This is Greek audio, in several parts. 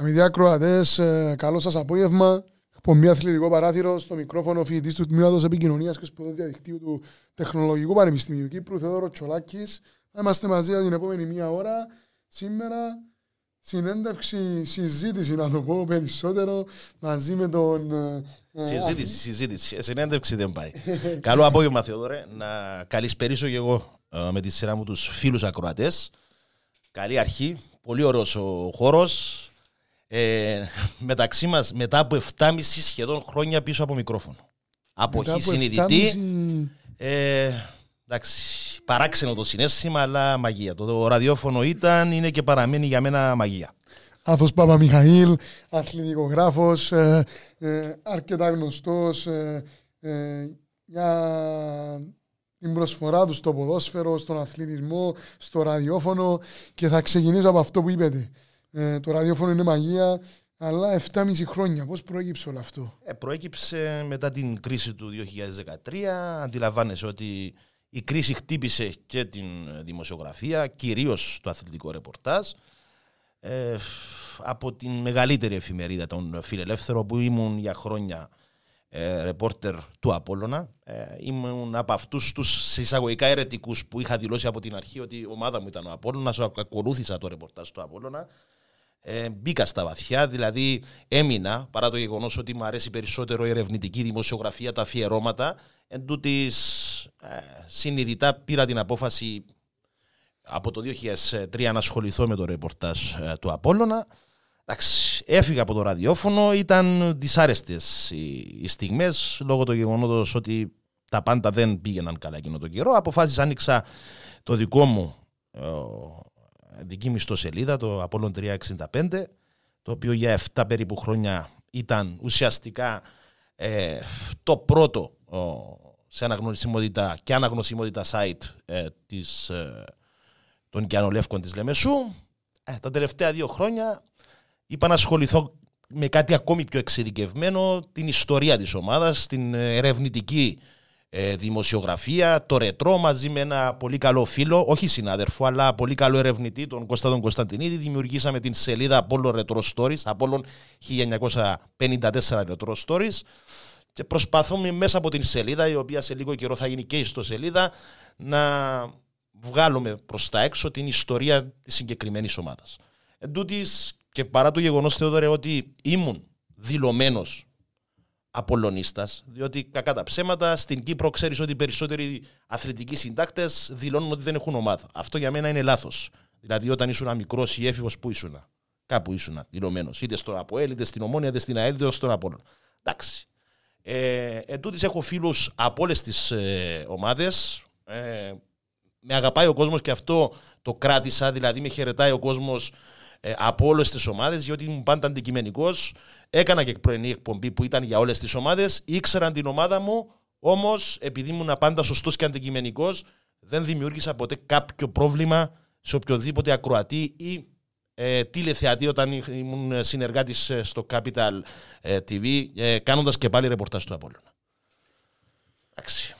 Αμυντικά ακροατέ, ε, καλό σας απόγευμα. Από μια αθλητικό παράθυρο στο μικρόφωνο φοιτητής του Τμήματος Επικοινωνίας και Σπουδών Διαδικτύου του Τεχνολογικού Πανεπιστημίου Κύπρου, Θεόδωρος Τσολάκης. Θα είμαστε μαζί για την επόμενη μία ώρα. Σήμερα συνέντευξη, συζήτηση, να το πω περισσότερο, μαζί με τον. Ε, ε, συζήτηση, συζήτηση. Συνέντευξη δεν πάει. καλό απόγευμα, Θεόδωρε. Να καλησπέρισω και εγώ με τη σειρά μου τους φίλους ακροατές. Καλή αρχή. Πολύ ωραίος ο χώρος ε, μεταξύ μας μετά από 7,5 σχεδόν χρόνια πίσω από μικρόφωνο. Αποχή συνειδητή. Ε, εντάξει, παράξενο το συνέστημα, αλλά μαγεία. Το, το ραδιόφωνο ήταν, είναι και παραμένει για μένα μαγεία. Άθος Παπα Μιχαήλ, αθλητικογράφος, ε, ε, αρκετά γνωστός ε, ε, για την προσφορά του στο ποδόσφαιρο, στον αθλητισμό, στο ραδιόφωνο και θα ξεκινήσω από αυτό που είπετε. Ε, το ραδιόφωνο είναι μαγεία. Αλλά 7,5 χρόνια, πώς προέκυψε όλο αυτό. Ε, προέκυψε μετά την κρίση του 2013. Αντιλαμβάνεσαι ότι η κρίση χτύπησε και την δημοσιογραφία, κυρίως το αθλητικό ρεπορτάζ. Ε, από την μεγαλύτερη εφημερίδα των Φιλελεύθερων που ήμουν για χρόνια ε, ρεπόρτερ του Απόλλωνα. Ε, ήμουν από αυτούς τους εισαγωγικά αιρετικούς που είχα δηλώσει από την αρχή ότι η ομάδα μου ήταν ο Απόλλωνας, ακολούθησα το ρεπορτάζ του Απόλλωνα. Ε, μπήκα στα βαθιά, δηλαδή έμεινα παρά το γεγονός ότι μου αρέσει περισσότερο η ερευνητική δημοσιογραφία, τα αφιερώματα. Εν τούτης, ε, συνειδητά πήρα την απόφαση από το 2003 να ασχοληθώ με το ρεπορτάζ ε, του Απόλλωνα. Εντάξει, έφυγα από το ραδιόφωνο, ήταν δυσάρεστες οι στιγμές λόγω του γεγονότος ότι τα πάντα δεν πήγαιναν καλά εκείνο τον καιρό. Αποφάσισα, άνοιξα το δικό μου δική μου ιστοσελίδα, το Apollo 365, το οποίο για 7 περίπου χρόνια ήταν ουσιαστικά ε, το πρώτο σε αναγνωσιμότητα και αναγνωσιμότητα site ε, της, ε, των Κιανολεύκων της Λεμεσού. Ε, τα τελευταία δύο χρόνια είπα να ασχοληθώ με κάτι ακόμη πιο εξειδικευμένο, την ιστορία της ομάδας, την ερευνητική ε, δημοσιογραφία, το ρετρό μαζί με ένα πολύ καλό φίλο, όχι συνάδελφο, αλλά πολύ καλό ερευνητή, τον Κώστα τον Κωνσταντινίδη. Δημιουργήσαμε την σελίδα Apollo Retro Stories, Apollo 1954 Retro Stories. Και προσπαθούμε μέσα από την σελίδα, η οποία σε λίγο καιρό θα γίνει και ιστοσελίδα, να βγάλουμε προς τα έξω την ιστορία της συγκεκριμένης ομάδας. Εν τούτης, και παρά το γεγονός Θεόδωρε ότι ήμουν δηλωμένος Απολωνίστας, διότι κακά τα ψέματα στην Κύπρο ξέρεις ότι οι περισσότεροι αθλητικοί συντάκτες δηλώνουν ότι δεν έχουν ομάδα. Αυτό για μένα είναι λάθος. Δηλαδή, όταν ήσουν μικρός ή έφηβος, πού ήσουν. Κάπου ήσουν δηλωμένος. Είτε στο ΑΠΟΕΛ, είτε στην Ομόνια, είτε στην ΑΕΛ, είτε στον Απόλαιο. Εντάξει. Ε, εν έχω φίλους από όλες τις ε, ομάδες. Ε, με αγαπάει ο κόσμος και αυτό το κράτησα. Δηλαδή, με χαιρετάει ο κόσμος ε, από όλες τις ομάδες, διότι ήμουν πάντα αντικειμενικός. Έκανα και πρωινή εκπομπή που ήταν για όλες τις ομάδες. Ήξεραν την ομάδα μου, όμως επειδή ήμουν πάντα σωστός και αντικειμενικός, δεν δημιούργησα ποτέ κάποιο πρόβλημα σε οποιοδήποτε ακροατή ή ε, τηλεθεατή όταν ήμουν συνεργάτης ε, στο Capital TV, ε, ε κάνοντας και πάλι ρεπορτάζ του Απόλλωνα. Εντάξει.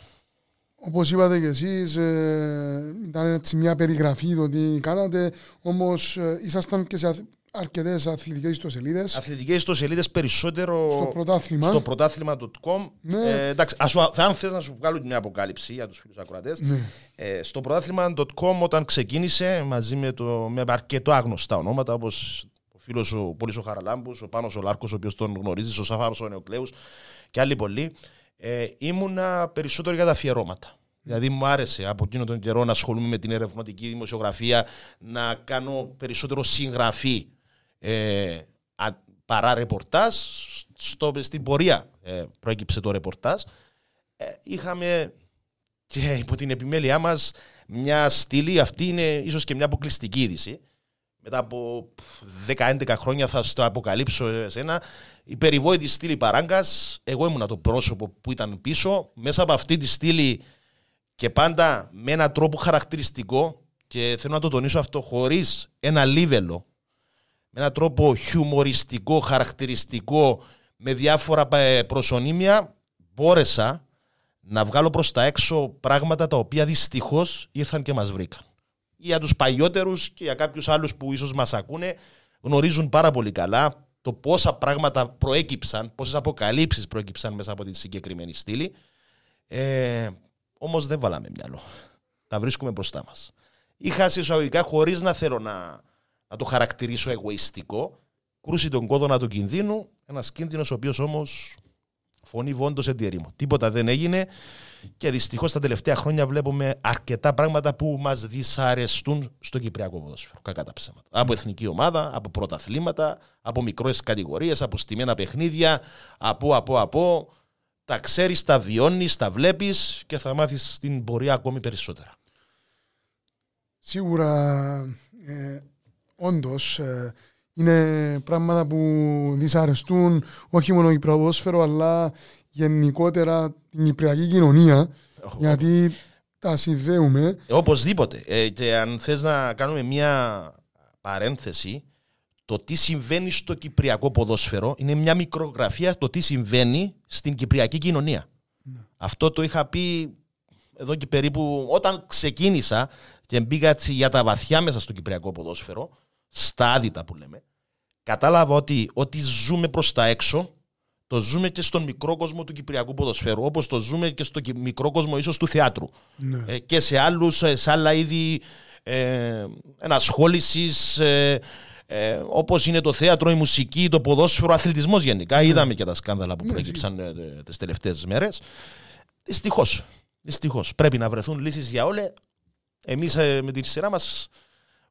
Όπως είπατε και εσείς, ε, ήταν έτσι μια περιγραφή το τι κάνατε, όμως ήσασταν και σε αρκετές αθλητικές ιστοσελίδες. Αθλητικές ιστοσελίδες περισσότερο στο πρωτάθλημα. Στο πρωτάθλημα Ναι. Ε, εντάξει, ας, αν θες να σου βγάλω μια αποκάλυψη για τους φίλους ακροατές, ναι. ε, στο πρωτάθλημα.com όταν ξεκίνησε μαζί με, το, με αρκετό άγνωστα ονόματα όπως ο φίλος ο πολύς ο Χαραλάμπους, ο Πάνος ο Λάρκος, ο οποίος τον γνωρίζεις, ο Σαφάρος ο Νεοκλέους και άλλοι πολλοί, ε, ήμουνα περισσότερο για τα αφιερώματα. Δηλαδή μου άρεσε από εκείνο τον καιρό να ασχολούμαι με την ερευνητική δημοσιογραφία, να κάνω περισσότερο συγγραφή ε, παρά ρεπορτάζ. Στο, στην πορεία ε, προέκυψε το ρεπορτάζ. Ε, είχαμε και υπό την επιμέλειά μας μια στήλη. Αυτή είναι ίσως και μια αποκλειστική είδηση. Μετά από 10-11 χρόνια θα το αποκαλύψω εσένα. Η περιβόητη στήλη παράγκας Εγώ ήμουν το πρόσωπο που ήταν πίσω. Μέσα από αυτή τη στήλη και πάντα με έναν τρόπο χαρακτηριστικό και θέλω να το τονίσω αυτό χωρίς ένα λίβελο με έναν τρόπο χιουμοριστικό, χαρακτηριστικό, με διάφορα ε, προσωνύμια, μπόρεσα να βγάλω προς τα έξω πράγματα τα οποία δυστυχώς ήρθαν και μας βρήκαν. Για τους παλιότερους και για κάποιους άλλους που ίσως μας ακούνε γνωρίζουν πάρα πολύ καλά το πόσα πράγματα προέκυψαν, πόσες αποκαλύψεις προέκυψαν μέσα από τη συγκεκριμένη στήλη. Ε, όμως δεν βάλαμε μυαλό. Τα βρίσκουμε μπροστά μας. Είχα συσσαγωγικά χωρίς να θέλω να να το χαρακτηρίσω εγωιστικό, κρούσει τον κόδωνα του κινδύνου, ένας κίνδυνος ο οποίος όμως φωνεί βόντο εντιερήμο. Τίποτα δεν έγινε και δυστυχώς τα τελευταία χρόνια βλέπουμε αρκετά πράγματα που μας δυσαρεστούν στο Κυπριακό ποδόσφαιρο. Κακά τα ψέματα. Από εθνική ομάδα, από πρωταθλήματα, από μικρές κατηγορίες, από στημένα παιχνίδια, από, από, από. Τα ξέρεις, τα βιώνεις, τα βλέπεις και θα μάθεις την πορεία ακόμη περισσότερα. Σίγουρα ε, Όντως, ε, είναι πράγματα που δυσαρεστούν όχι μόνο η ποδόσφαιρο, αλλά γενικότερα την κυπριακή κοινωνία. Γιατί τα συνδέουμε. Ε, οπωσδήποτε. Ε, και αν θες να κάνουμε μια παρένθεση, το τι συμβαίνει στο κυπριακό ποδόσφαιρο είναι μια μικρογραφία το τι συμβαίνει στην κυπριακή κοινωνία. Ναι. Αυτό το είχα πει εδώ και περίπου όταν ξεκίνησα και μπήκα για τα βαθιά μέσα στο κυπριακό ποδόσφαιρο στάδιτα που λέμε, κατάλαβα ότι ό,τι ζούμε προς τα έξω, το ζούμε και στον μικρό κόσμο του Κυπριακού ποδοσφαίρου, όπως το ζούμε και στον μικρό κόσμο ίσως του θεάτρου. Ναι. Ε, και σε, άλλους, ε, σε άλλα είδη ε, ενασχόλησης. Ε, όπως είναι το θέατρο, η μουσική, το ποδόσφαιρο, ο αθλητισμός γενικά. Ναι. Είδαμε και τα σκάνδαλα που ναι, προέκυψαν ε, τις τελευταίες μέρες. Δυστυχώς. Πρέπει να βρεθούν λύσεις για όλα. Εμεί με τη σειρά μας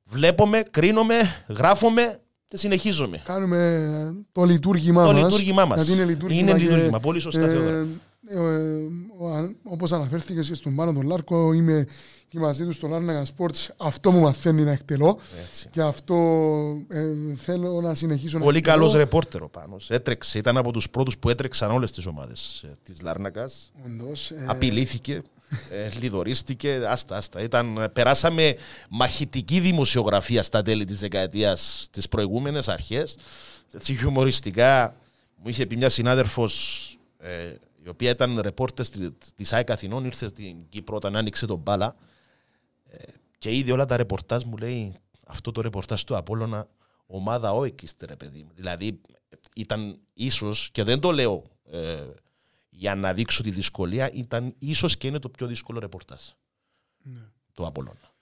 βλέπουμε, κρίνουμε, γράφουμε και συνεχίζουμε. Κάνουμε ε, το λειτουργήμά μα. Το λειτουργήμά μα. Είναι λειτουργήμα. λειτουργήμα. Πολύ σωστά, ε, ε, ε, Όπως αναφέρθηκε στον Μάνο τον Λάρκο, είμαι και μαζί τους στο Λάρναγκα Sports αυτό μου μαθαίνει να εκτελώ Έτσι. και αυτό ε, θέλω να συνεχίσω Πολύ να εκτελώ. Πολύ καλός ρεπόρτερο πάνω. Έτρεξε, ήταν από τους πρώτους που έτρεξαν όλες τις ομάδες τη ε, της ε, Απειλήθηκε, ε, λιδωρίστηκε, άστα, άστα. Ήταν, ε, περάσαμε μαχητική δημοσιογραφία στα τέλη της δεκαετίας, τις προηγούμενες αρχές. Έτσι χιουμοριστικά μου είχε πει μια ε, η οποία ήταν ρεπόρτερ της ΑΕΚ Αθηνών, ήρθε στην Κύπρο όταν άνοιξε τον μπάλα και ήδη όλα τα ρεπορτάζ μου λέει αυτό το ρεπορτάζ του Απόλλωνα ομάδα όεκης ρε παιδί μου. Δηλαδή ήταν ίσως και δεν το λέω ε, για να δείξω τη δυσκολία ήταν ίσως και είναι το πιο δύσκολο ρεπορτάζ ναι. του Απόλλωνα.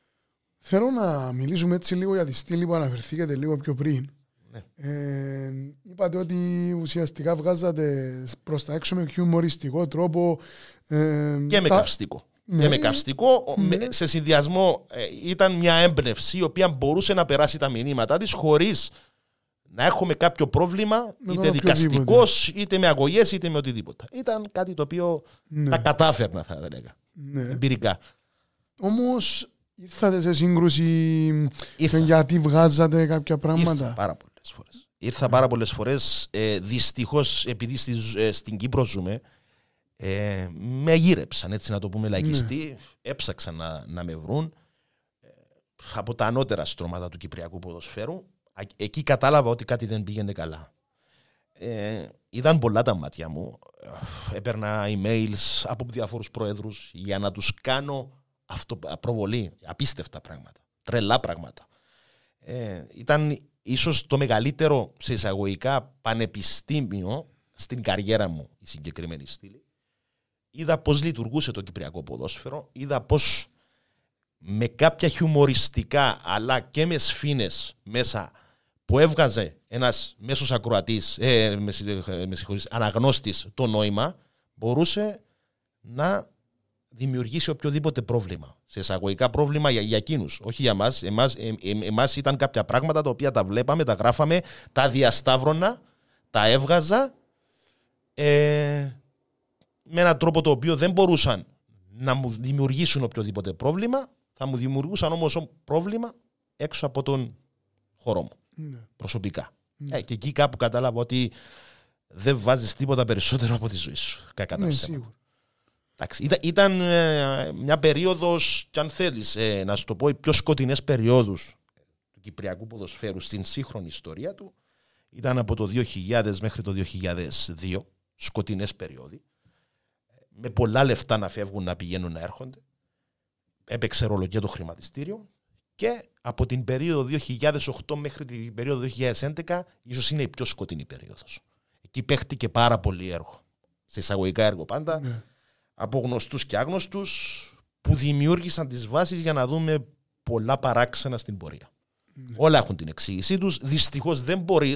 Θέλω να μιλήσουμε έτσι λίγο για τη στήλη που αναφερθήκατε λίγο πιο πριν. Ναι. Ε, είπατε ότι ουσιαστικά βγάζατε προς τα έξω με χιουμοριστικό τρόπο. Ε, και με καυστικό. Ναι, με καυστικό, ναι. σε συνδυασμό ε, ήταν μια έμπνευση η οποία μπορούσε να περάσει τα μηνύματά της χωρίς να έχουμε κάποιο πρόβλημα, είτε δικαστικό, είτε με αγωγές, είτε με οτιδήποτε. Ήταν κάτι το οποίο ναι. τα κατάφερνα, θα έλεγα. Ναι. Εμπειρικά. Όμως ήρθατε σε σύγκρουση Ήρθα. γιατί βγάζατε κάποια πράγματα. Ήρθα πάρα πολλές φορές. Ήρθα πάρα πολλές φορές. Ε, Δυστυχώς, επειδή ε, στην Κύπρο ζούμε, ε, με γύρεψαν, έτσι να το πούμε ναι. λαϊκιστή, έψαξαν να, να με βρουν ε, από τα ανώτερα στρώματα του κυπριακού ποδοσφαίρου. Εκεί κατάλαβα ότι κάτι δεν πήγαινε καλά. Ε, είδαν πολλά τα μάτια μου. Ε, έπαιρνα emails από διάφορους πρόεδρους για να τους κάνω αυτό, προβολή. Απίστευτα πράγματα. Τρελά πράγματα. Ε, ήταν ίσως το μεγαλύτερο σε εισαγωγικά πανεπιστήμιο στην καριέρα μου η συγκεκριμένη στήλη είδα πώς λειτουργούσε το κυπριακό ποδόσφαιρο, είδα πώς με κάποια χιουμοριστικά αλλά και με σφήνες μέσα που έβγαζε ένας μέσος ακροατής, ε, με, ε, αναγνώστης το νόημα, μπορούσε να δημιουργήσει οποιοδήποτε πρόβλημα. Σε εισαγωγικά πρόβλημα για, για εκείνους, όχι για εμά. Εμάς, ε, ε, εμάς ήταν κάποια πράγματα τα οποία τα βλέπαμε, τα γράφαμε, τα διασταύρωνα, τα έβγαζα με έναν τρόπο το οποίο δεν μπορούσαν να μου δημιουργήσουν οποιοδήποτε πρόβλημα, θα μου δημιουργούσαν όμως πρόβλημα έξω από τον χώρο μου. Ναι. Προσωπικά. Ναι. Ε, και εκεί κάπου κατάλαβα ότι δεν βάζεις τίποτα περισσότερο από τη ζωή σου. Κακά ναι, Εντάξει, ήταν, ήταν ε, μια περίοδος, κι αν θέλεις ε, να σου το πω, οι πιο σκοτεινές περιόδους του Κυπριακού ποδοσφαίρου στην σύγχρονη ιστορία του. Ήταν από το 2000 μέχρι το 2002, σκοτεινές περίοδοι με πολλά λεφτά να φεύγουν, να πηγαίνουν, να έρχονται. Έπαιξε ρόλο και το χρηματιστήριο. Και από την περίοδο 2008 μέχρι την περίοδο 2011, ίσως είναι η πιο σκοτεινή περίοδος. Εκεί παίχτηκε πάρα πολύ έργο. Σε εισαγωγικά έργο πάντα. Ναι. Από γνωστούς και άγνωστους που δημιούργησαν τις βάσεις για να δούμε πολλά παράξενα στην πορεία. Ναι. Όλα έχουν την εξήγησή τους. Δυστυχώς δεν μπορείς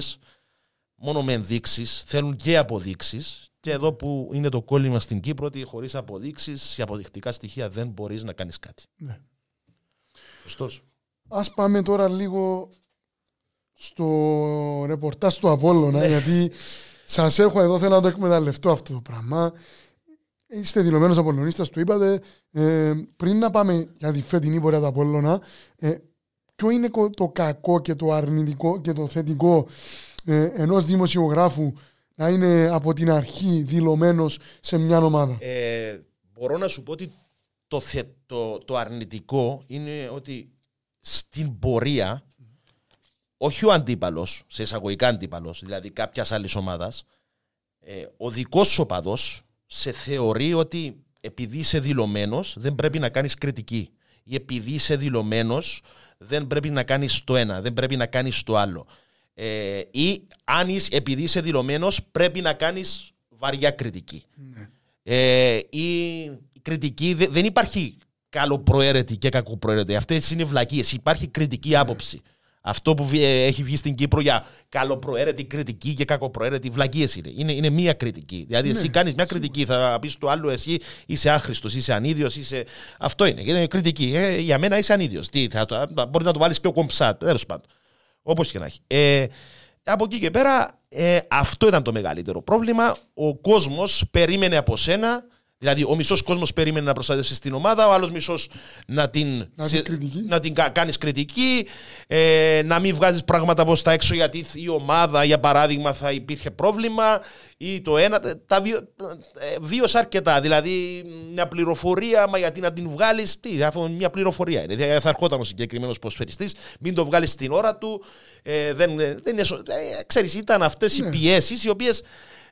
μόνο με ενδείξεις, θέλουν και αποδείξεις και εδώ που είναι το κόλλημα στην Κύπρο, ότι χωρίς αποδείξεις και αποδεικτικά στοιχεία δεν μπορείς να κάνεις κάτι. Ναι. Ωστόσο. Ας πάμε τώρα λίγο στο ρεπορτάζ του Απόλλωνα, ναι. γιατί σας έχω εδώ, θέλω να το εκμεταλλευτώ αυτό το πράγμα. Είστε δηλωμένος Απολλωνίστα, το είπατε. Ε, πριν να πάμε για τη φετινή πορεία του Απόλλωνα, ε, ποιο είναι το κακό και το αρνητικό και το θετικό ε, ενός δημοσιογράφου να είναι από την αρχή δηλωμένος σε μια ομάδα. Ε, μπορώ να σου πω ότι το, θε, το, αρνητικό είναι ότι στην πορεία όχι ο αντίπαλος, σε εισαγωγικά αντίπαλος, δηλαδή κάποιας άλλης ομάδας, ε, ο δικός σου οπαδός σε θεωρεί ότι επειδή είσαι δηλωμένος, δεν πρέπει να κάνεις κριτική. Ή επειδή είσαι δηλωμένος, δεν πρέπει να κάνεις το ένα, δεν πρέπει να κάνεις το άλλο. Ε, ή αν είσαι, επειδή είσαι δηλωμένος, πρέπει να κάνεις βαριά κριτική. Ναι. Ε, η κριτική δε, δεν υπάρχει καλοπροαίρετη και κακοπροαίρετη. Αυτές είναι βλακίες. Υπάρχει κριτική άποψη. Ναι. Αυτό που ε, έχει βγει στην Κύπρο για καλοπροαίρετη κριτική και κακοπροαίρετη βλακίες είναι. είναι. Είναι μία κριτική. Δηλαδή, ναι, εσύ κάνεις μία κριτική, θα πεις του άλλου εσύ είσαι άχρηστος, είσαι ανίδιος, είσαι. Αυτό είναι. Είναι κριτική. Ε, για μένα είσαι ανίδιος. Τι, μπορεί να το βάλεις πιο κομψά. Τέλος πάντων. Όπως και να έχει. Ε, από εκεί και πέρα, ε, αυτό ήταν το μεγαλύτερο πρόβλημα. Ο κόσμος περίμενε από σένα Δηλαδή, ο μισός κόσμος περίμενε να προστατεύσει την ομάδα, ο άλλος μισός να την, να την, κάνεις κριτική, ε, να μην βγάζεις πράγματα προ τα έξω γιατί η ομάδα, για παράδειγμα, θα υπήρχε πρόβλημα ή το ένα. Τα ε, βίωσα αρκετά. Δηλαδή, μια πληροφορία, μα γιατί να την βγάλεις. Τι, μια πληροφορία είναι. Δηλαδή, θα ερχόταν ο συγκεκριμένος προσφερειστή, μην το βγάλεις την ώρα του. Ε, δεν, ε, δεν είναι, ε, ξέρεις, ήταν αυτές οι ναι. πιέσεις οι οποίες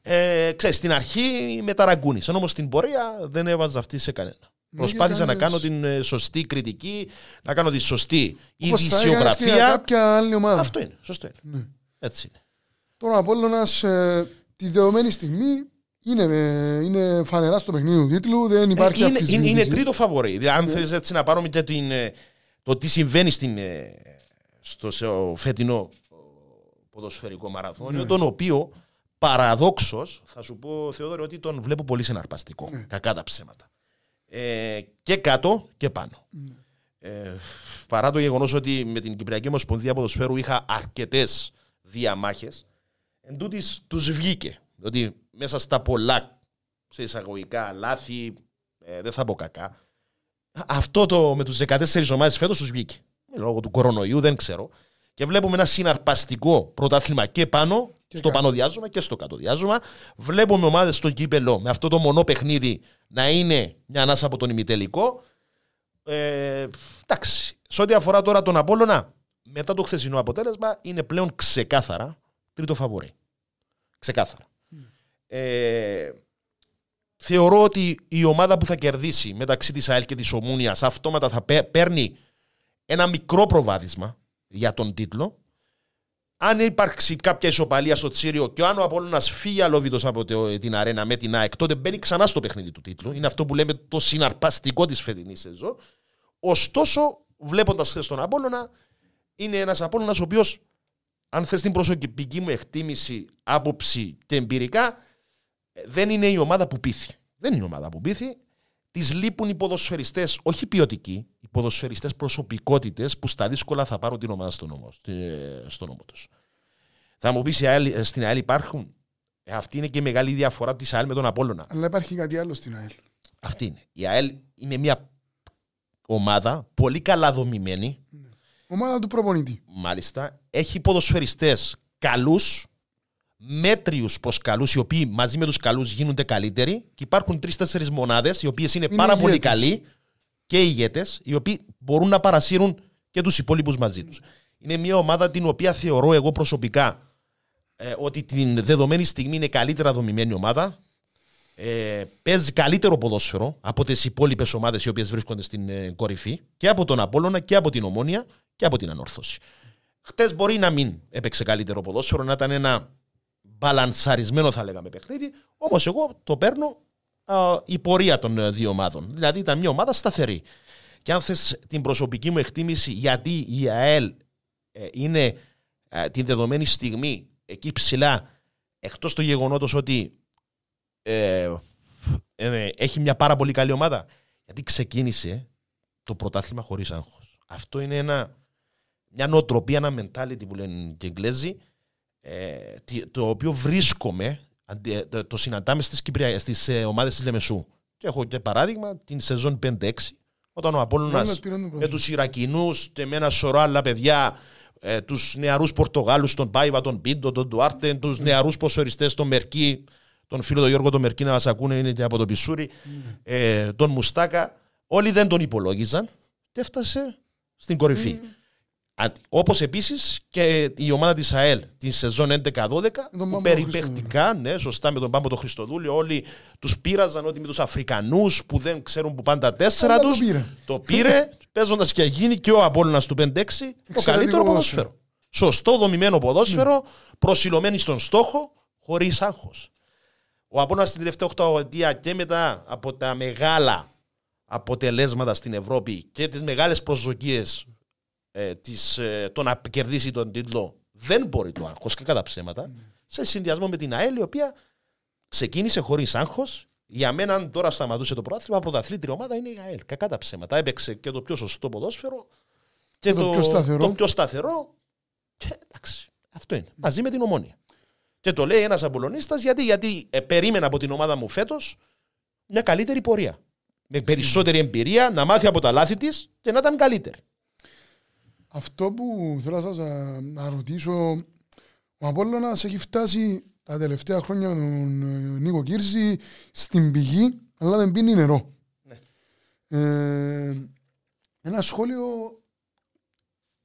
ε, ξέρεις, στην αρχή με τα ταραγκούνησαν, όμως στην πορεία δεν έβαζα αυτή σε κανένα. Προσπάθησα να κάνω την ε, σωστή κριτική, να κάνω τη σωστή ειδησιογραφία. Όπως κάποια άλλη ομάδα. Αυτό είναι. Σωστό είναι. Ναι. Έτσι είναι. Τώρα ο όλο ε, τη δεδομένη στιγμή είναι, ε, είναι φανερά στο παιχνίδι του τίτλου. Δεν υπάρχει ε, είναι, είναι, τρίτο φαβορή. Δηλαδή, αν ναι. θέλεις έτσι να πάρουμε και την, ε, το τι συμβαίνει στην, στο φετινό ποδοσφαιρικό μαραθώνιο, ναι. τον οποίο Παραδόξως, θα σου πω, Θεόδωρο ότι τον βλέπω πολύ συναρπαστικό. Ναι. Κακά τα ψέματα. Ε, και κάτω και πάνω. Ναι. Ε, παρά το γεγονός ότι με την Κυπριακή Ομοσπονδία Ποδοσφαίρου είχα αρκετές διαμάχες, εν τούτης τους βγήκε. Διότι μέσα στα πολλά σε εισαγωγικά λάθη, ε, δεν θα πω κακά, αυτό το με τους 14 ομάδες φέτος τους βγήκε. Ε, λόγω του κορονοϊού, δεν ξέρω. Και βλέπουμε ένα συναρπαστικό πρωτάθλημα και πάνω στο πανοδιάζουμε και στο κάτω διάζωμα. Βλέπουμε ομάδες στο κύπελο με αυτό το μονό παιχνίδι να είναι μια ανάσα από τον ημιτελικό. Ε, εντάξει. Σε ό,τι αφορά τώρα τον Απόλωνα, μετά το χθεσινό αποτέλεσμα είναι πλέον ξεκάθαρα τρίτο φαβορή. Ξεκάθαρα. Ε, θεωρώ ότι η ομάδα που θα κερδίσει μεταξύ της ΑΕΛ και της Ομούνιας αυτόματα θα παίρνει ένα μικρό προβάδισμα για τον τίτλο αν υπάρξει κάποια ισοπαλία στο Τσίριο και αν ο Απόλλωνας φύγει αλόβητος από την αρένα με την ΑΕΚ, τότε μπαίνει ξανά στο παιχνίδι του τίτλου. Είναι αυτό που λέμε το συναρπαστικό της φετινής σεζόν. Ωστόσο, βλέποντας θες τον Απόλλωνα, είναι ένας Απόλλωνας ο οποίος, αν θες την προσωπική μου εκτίμηση, άποψη και εμπειρικά, ε, δεν είναι η ομάδα που πείθει. Δεν είναι η ομάδα που πείθει. Τη λείπουν οι ποδοσφαιριστές, όχι ποιοτικοί, οι ποδοσφαιριστές προσωπικότητες που στα δύσκολα θα πάρουν την ομάδα στον νόμο, στο νόμο τους. Θα μου πεις ε, στην ΑΕΛ υπάρχουν. Ε, αυτή είναι και η μεγάλη διαφορά της ΑΕΛ με τον Απόλλωνα. Αλλά υπάρχει κάτι άλλο στην ΑΕΛ. Αυτή είναι. Η ΑΕΛ είναι μια ομάδα πολύ καλά δομημένη. Ναι. Ομάδα του προπονητή. Μάλιστα. Έχει ποδοσφαιριστές καλούς μέτριους προσκαλού, οι οποίοι μαζί με τους καλούς γίνονται καλύτεροι. Και υπάρχουν τρει-τέσσερι μονάδες, οι οποίες είναι, πάρα πολύ καλοί και ηγέτες, οι οποίοι μπορούν να παρασύρουν και τους υπόλοιπους μαζί τους. Είναι μια ομάδα την οποία θεωρώ εγώ προσωπικά ε, ότι την δεδομένη στιγμή είναι καλύτερα δομημένη ομάδα. Ε, παίζει καλύτερο ποδόσφαιρο από τις υπόλοιπες ομάδες οι οποίες βρίσκονται στην ε, κορυφή και από τον Απόλλωνα και από την Ομόνια και από την Ανόρθωση. Χτες μπορεί να μην έπαιξε καλύτερο ποδόσφαιρο, να ήταν ένα μπαλανσαρισμένο θα λέγαμε παιχνίδι, όμως εγώ το παίρνω η πορεία των ε, δύο ομάδων. Δηλαδή ήταν μια ομάδα σταθερή. Και αν θες την προσωπική μου εκτίμηση γιατί η ΑΕΛ ε, είναι ε, την δεδομένη στιγμή εκεί ψηλά, εκτός του γεγονότος ότι έχει μια πάρα πολύ καλή ομάδα, γιατί ξεκίνησε το πρωτάθλημα χωρίς άγχος. Αυτό είναι ένα, μια νοοτροπία, ένα mentality που λένε και οι Εγγλέζοι, ε, το οποίο βρίσκομαι, ε, το συναντάμε στις, Κυπρια... στις ε, ομάδες της Λεμεσού. Και έχω και παράδειγμα την σεζόν 5-6, όταν ο Απόλλωνας ναι, με τους Ιρακινούς και με ένα σωρό άλλα παιδιά ε, τους νεαρούς Πορτογάλους, τον Πάιβα, τον Πίντο, τον Ντουάρτεν τους ναι. νεαρούς νεαρού τον Μερκή, τον φίλο τον Γιώργο τον Μερκή να μας ακούνε, είναι και από τον Πισούρι, ναι. ε, τον Μουστάκα. Όλοι δεν τον υπολόγιζαν και έφτασε στην κορυφή. Όπως επίσης και η ομάδα της ΑΕΛ την σεζόν 11-12, που ναι, σωστά με τον Πάμπο τον Χριστοδούλη, όλοι τους πείραζαν ότι με τους Αφρικανούς που δεν ξέρουν που πάντα τέσσερα του. Το πήρε, το πήρε παίζοντας και γίνει και ο Απόλυνα του 5-6, το καλύτερο ποδόσφαιρο. Σωστό δομημένο ποδόσφαιρο, mm. Ναι. προσιλωμένοι στον στόχο, χωρίς άγχος. Ο Απόλυνα την τελευταία 8 αιτία και μετά από τα μεγάλα αποτελέσματα στην Ευρώπη και τις μεγάλες προσδοκίες ε, της, ε, το να κερδίσει τον τίτλο δεν μπορεί το άγχος και κατά ψέματα. Ναι. Σε συνδυασμό με την ΑΕΛ η οποία ξεκίνησε χωρίς άγχος. Για μένα, αν τώρα σταματούσε το τα πρωταθλήτρια ομάδα είναι η ΑΕΛ. Κακά ψέματα. Έπαιξε και το πιο σωστό ποδόσφαιρο και, το, το, πιο σταθερό. το Και εντάξει, αυτό είναι. Ναι. Μαζί με την ομόνια. Και το λέει ένας Απολωνίστας γιατί, γιατί ε, περίμενα από την ομάδα μου φέτος μια καλύτερη πορεία. Με περισσότερη εμπειρία, να μάθει από τα λάθη της και να ήταν καλύτερη. Αυτό που θέλω να σας ε, να ρωτήσω, ο Απόλλωνας έχει φτάσει τα τελευταία χρόνια με τον ε, Νίκο Κύρση στην πηγή, αλλά δεν πίνει νερό. Ναι. Ε, ένα σχόλιο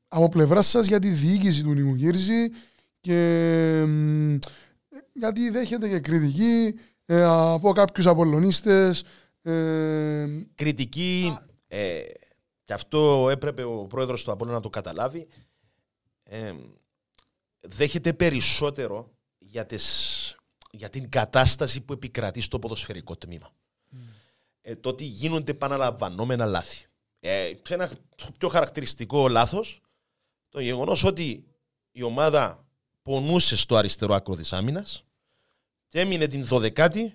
από πλευράς σας για τη διοίκηση του Νίκο Κύρση και γιατί δέχεται και κριτική από κάποιους Απολλωνίστες. Ε, κριτική... Και αυτό έπρεπε ο πρόεδρος του Απόλλωνα να το καταλάβει. Ε, δέχεται περισσότερο για, τις, για την κατάσταση που επικρατεί στο ποδοσφαιρικό τμήμα. Mm. Ε, το ότι γίνονται επαναλαμβανόμενα λάθη. Ε, ένα πιο χαρακτηριστικό λάθος, το γεγονός ότι η ομάδα πονούσε στο αριστερό άκρο της άμυνας και έμεινε την 12η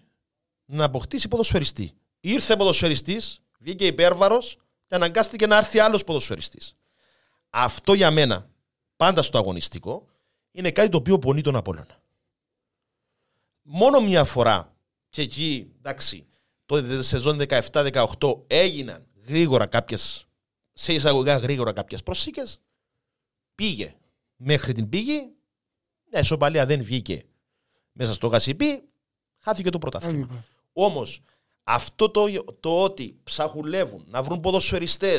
να αποκτήσει ποδοσφαιριστή. Ήρθε ποδοσφαιριστής, βγήκε υπέρβαρος, και αναγκάστηκε να έρθει άλλος ποδοσφαιριστής. Αυτό για μένα, πάντα στο αγωνιστικό, είναι κάτι το οποίο πονεί τον Απόλλωνα. Μόνο μία φορά, και εκεί, εντάξει, το σεζόν 17-18 έγιναν γρήγορα κάποιες, σε εισαγωγικά γρήγορα κάποιες προσήκε. Πήγε μέχρι την πήγη, μια ναι, ισοπαλία δεν βγήκε μέσα στο Γασιπί, χάθηκε το σεζον 17 18 εγιναν γρηγορα κάποιες, σε εισαγωγικα γρηγορα καποιε προσήκες, πηγε μεχρι Όμω, αυτό το, το ότι ψαχουλεύουν να βρουν ποδοσφαιριστέ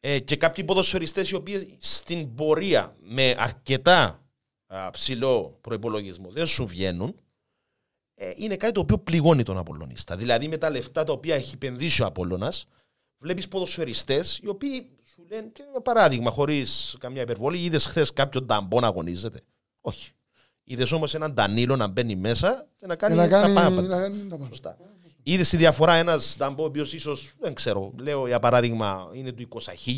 ε, και κάποιοι ποδοσφαιριστές οι οποίοι στην πορεία με αρκετά α, ψηλό προπολογισμό δεν σου βγαίνουν, ε, είναι κάτι το οποίο πληγώνει τον Απολωνίστα. Δηλαδή με τα λεφτά τα οποία έχει επενδύσει ο Απόλωνα, βλέπεις ποδοσφαιριστές οι οποίοι σου λένε, και παράδειγμα, χωρίς καμιά υπερβολή, είδες χθες κάποιον ταμπό να αγωνίζεται. Όχι. Είδες όμως έναν Ντανίλο να μπαίνει μέσα και να κάνει, τα πάντα. Να Είδες τη διαφορά ένας Νταμπό, ο οποίος ίσως δεν ξέρω, λέω για παράδειγμα, είναι του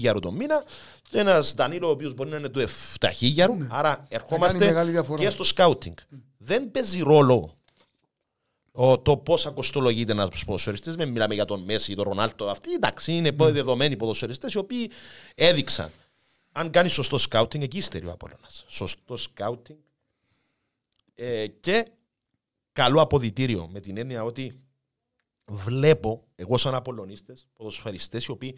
20.000 το τον μήνα, και ένας Ντανίλο, ο οποίος μπορεί να είναι του 7.000, ναι. Άρα ερχόμαστε και στο σκάουτινγκ. Δεν παίζει ρόλο το πώς ακοστολογείται ένας ποδοσφαιριστής. με μιλάμε για τον Μέση ή τον Ρονάλτο. Αυτοί εντάξει είναι δεδομένοι ποδοσφαιριστές οι οποίοι έδειξαν. Αν κάνεις σωστό σκάουτινγκ, εκεί υστερεί ο Απόλυνα. Σωστό σκάουτινγκ ε, και καλό αποδητήριο με την έννοια ότι βλέπω εγώ σαν Απολωνίστες, ποδοσφαιριστές, οι οποίοι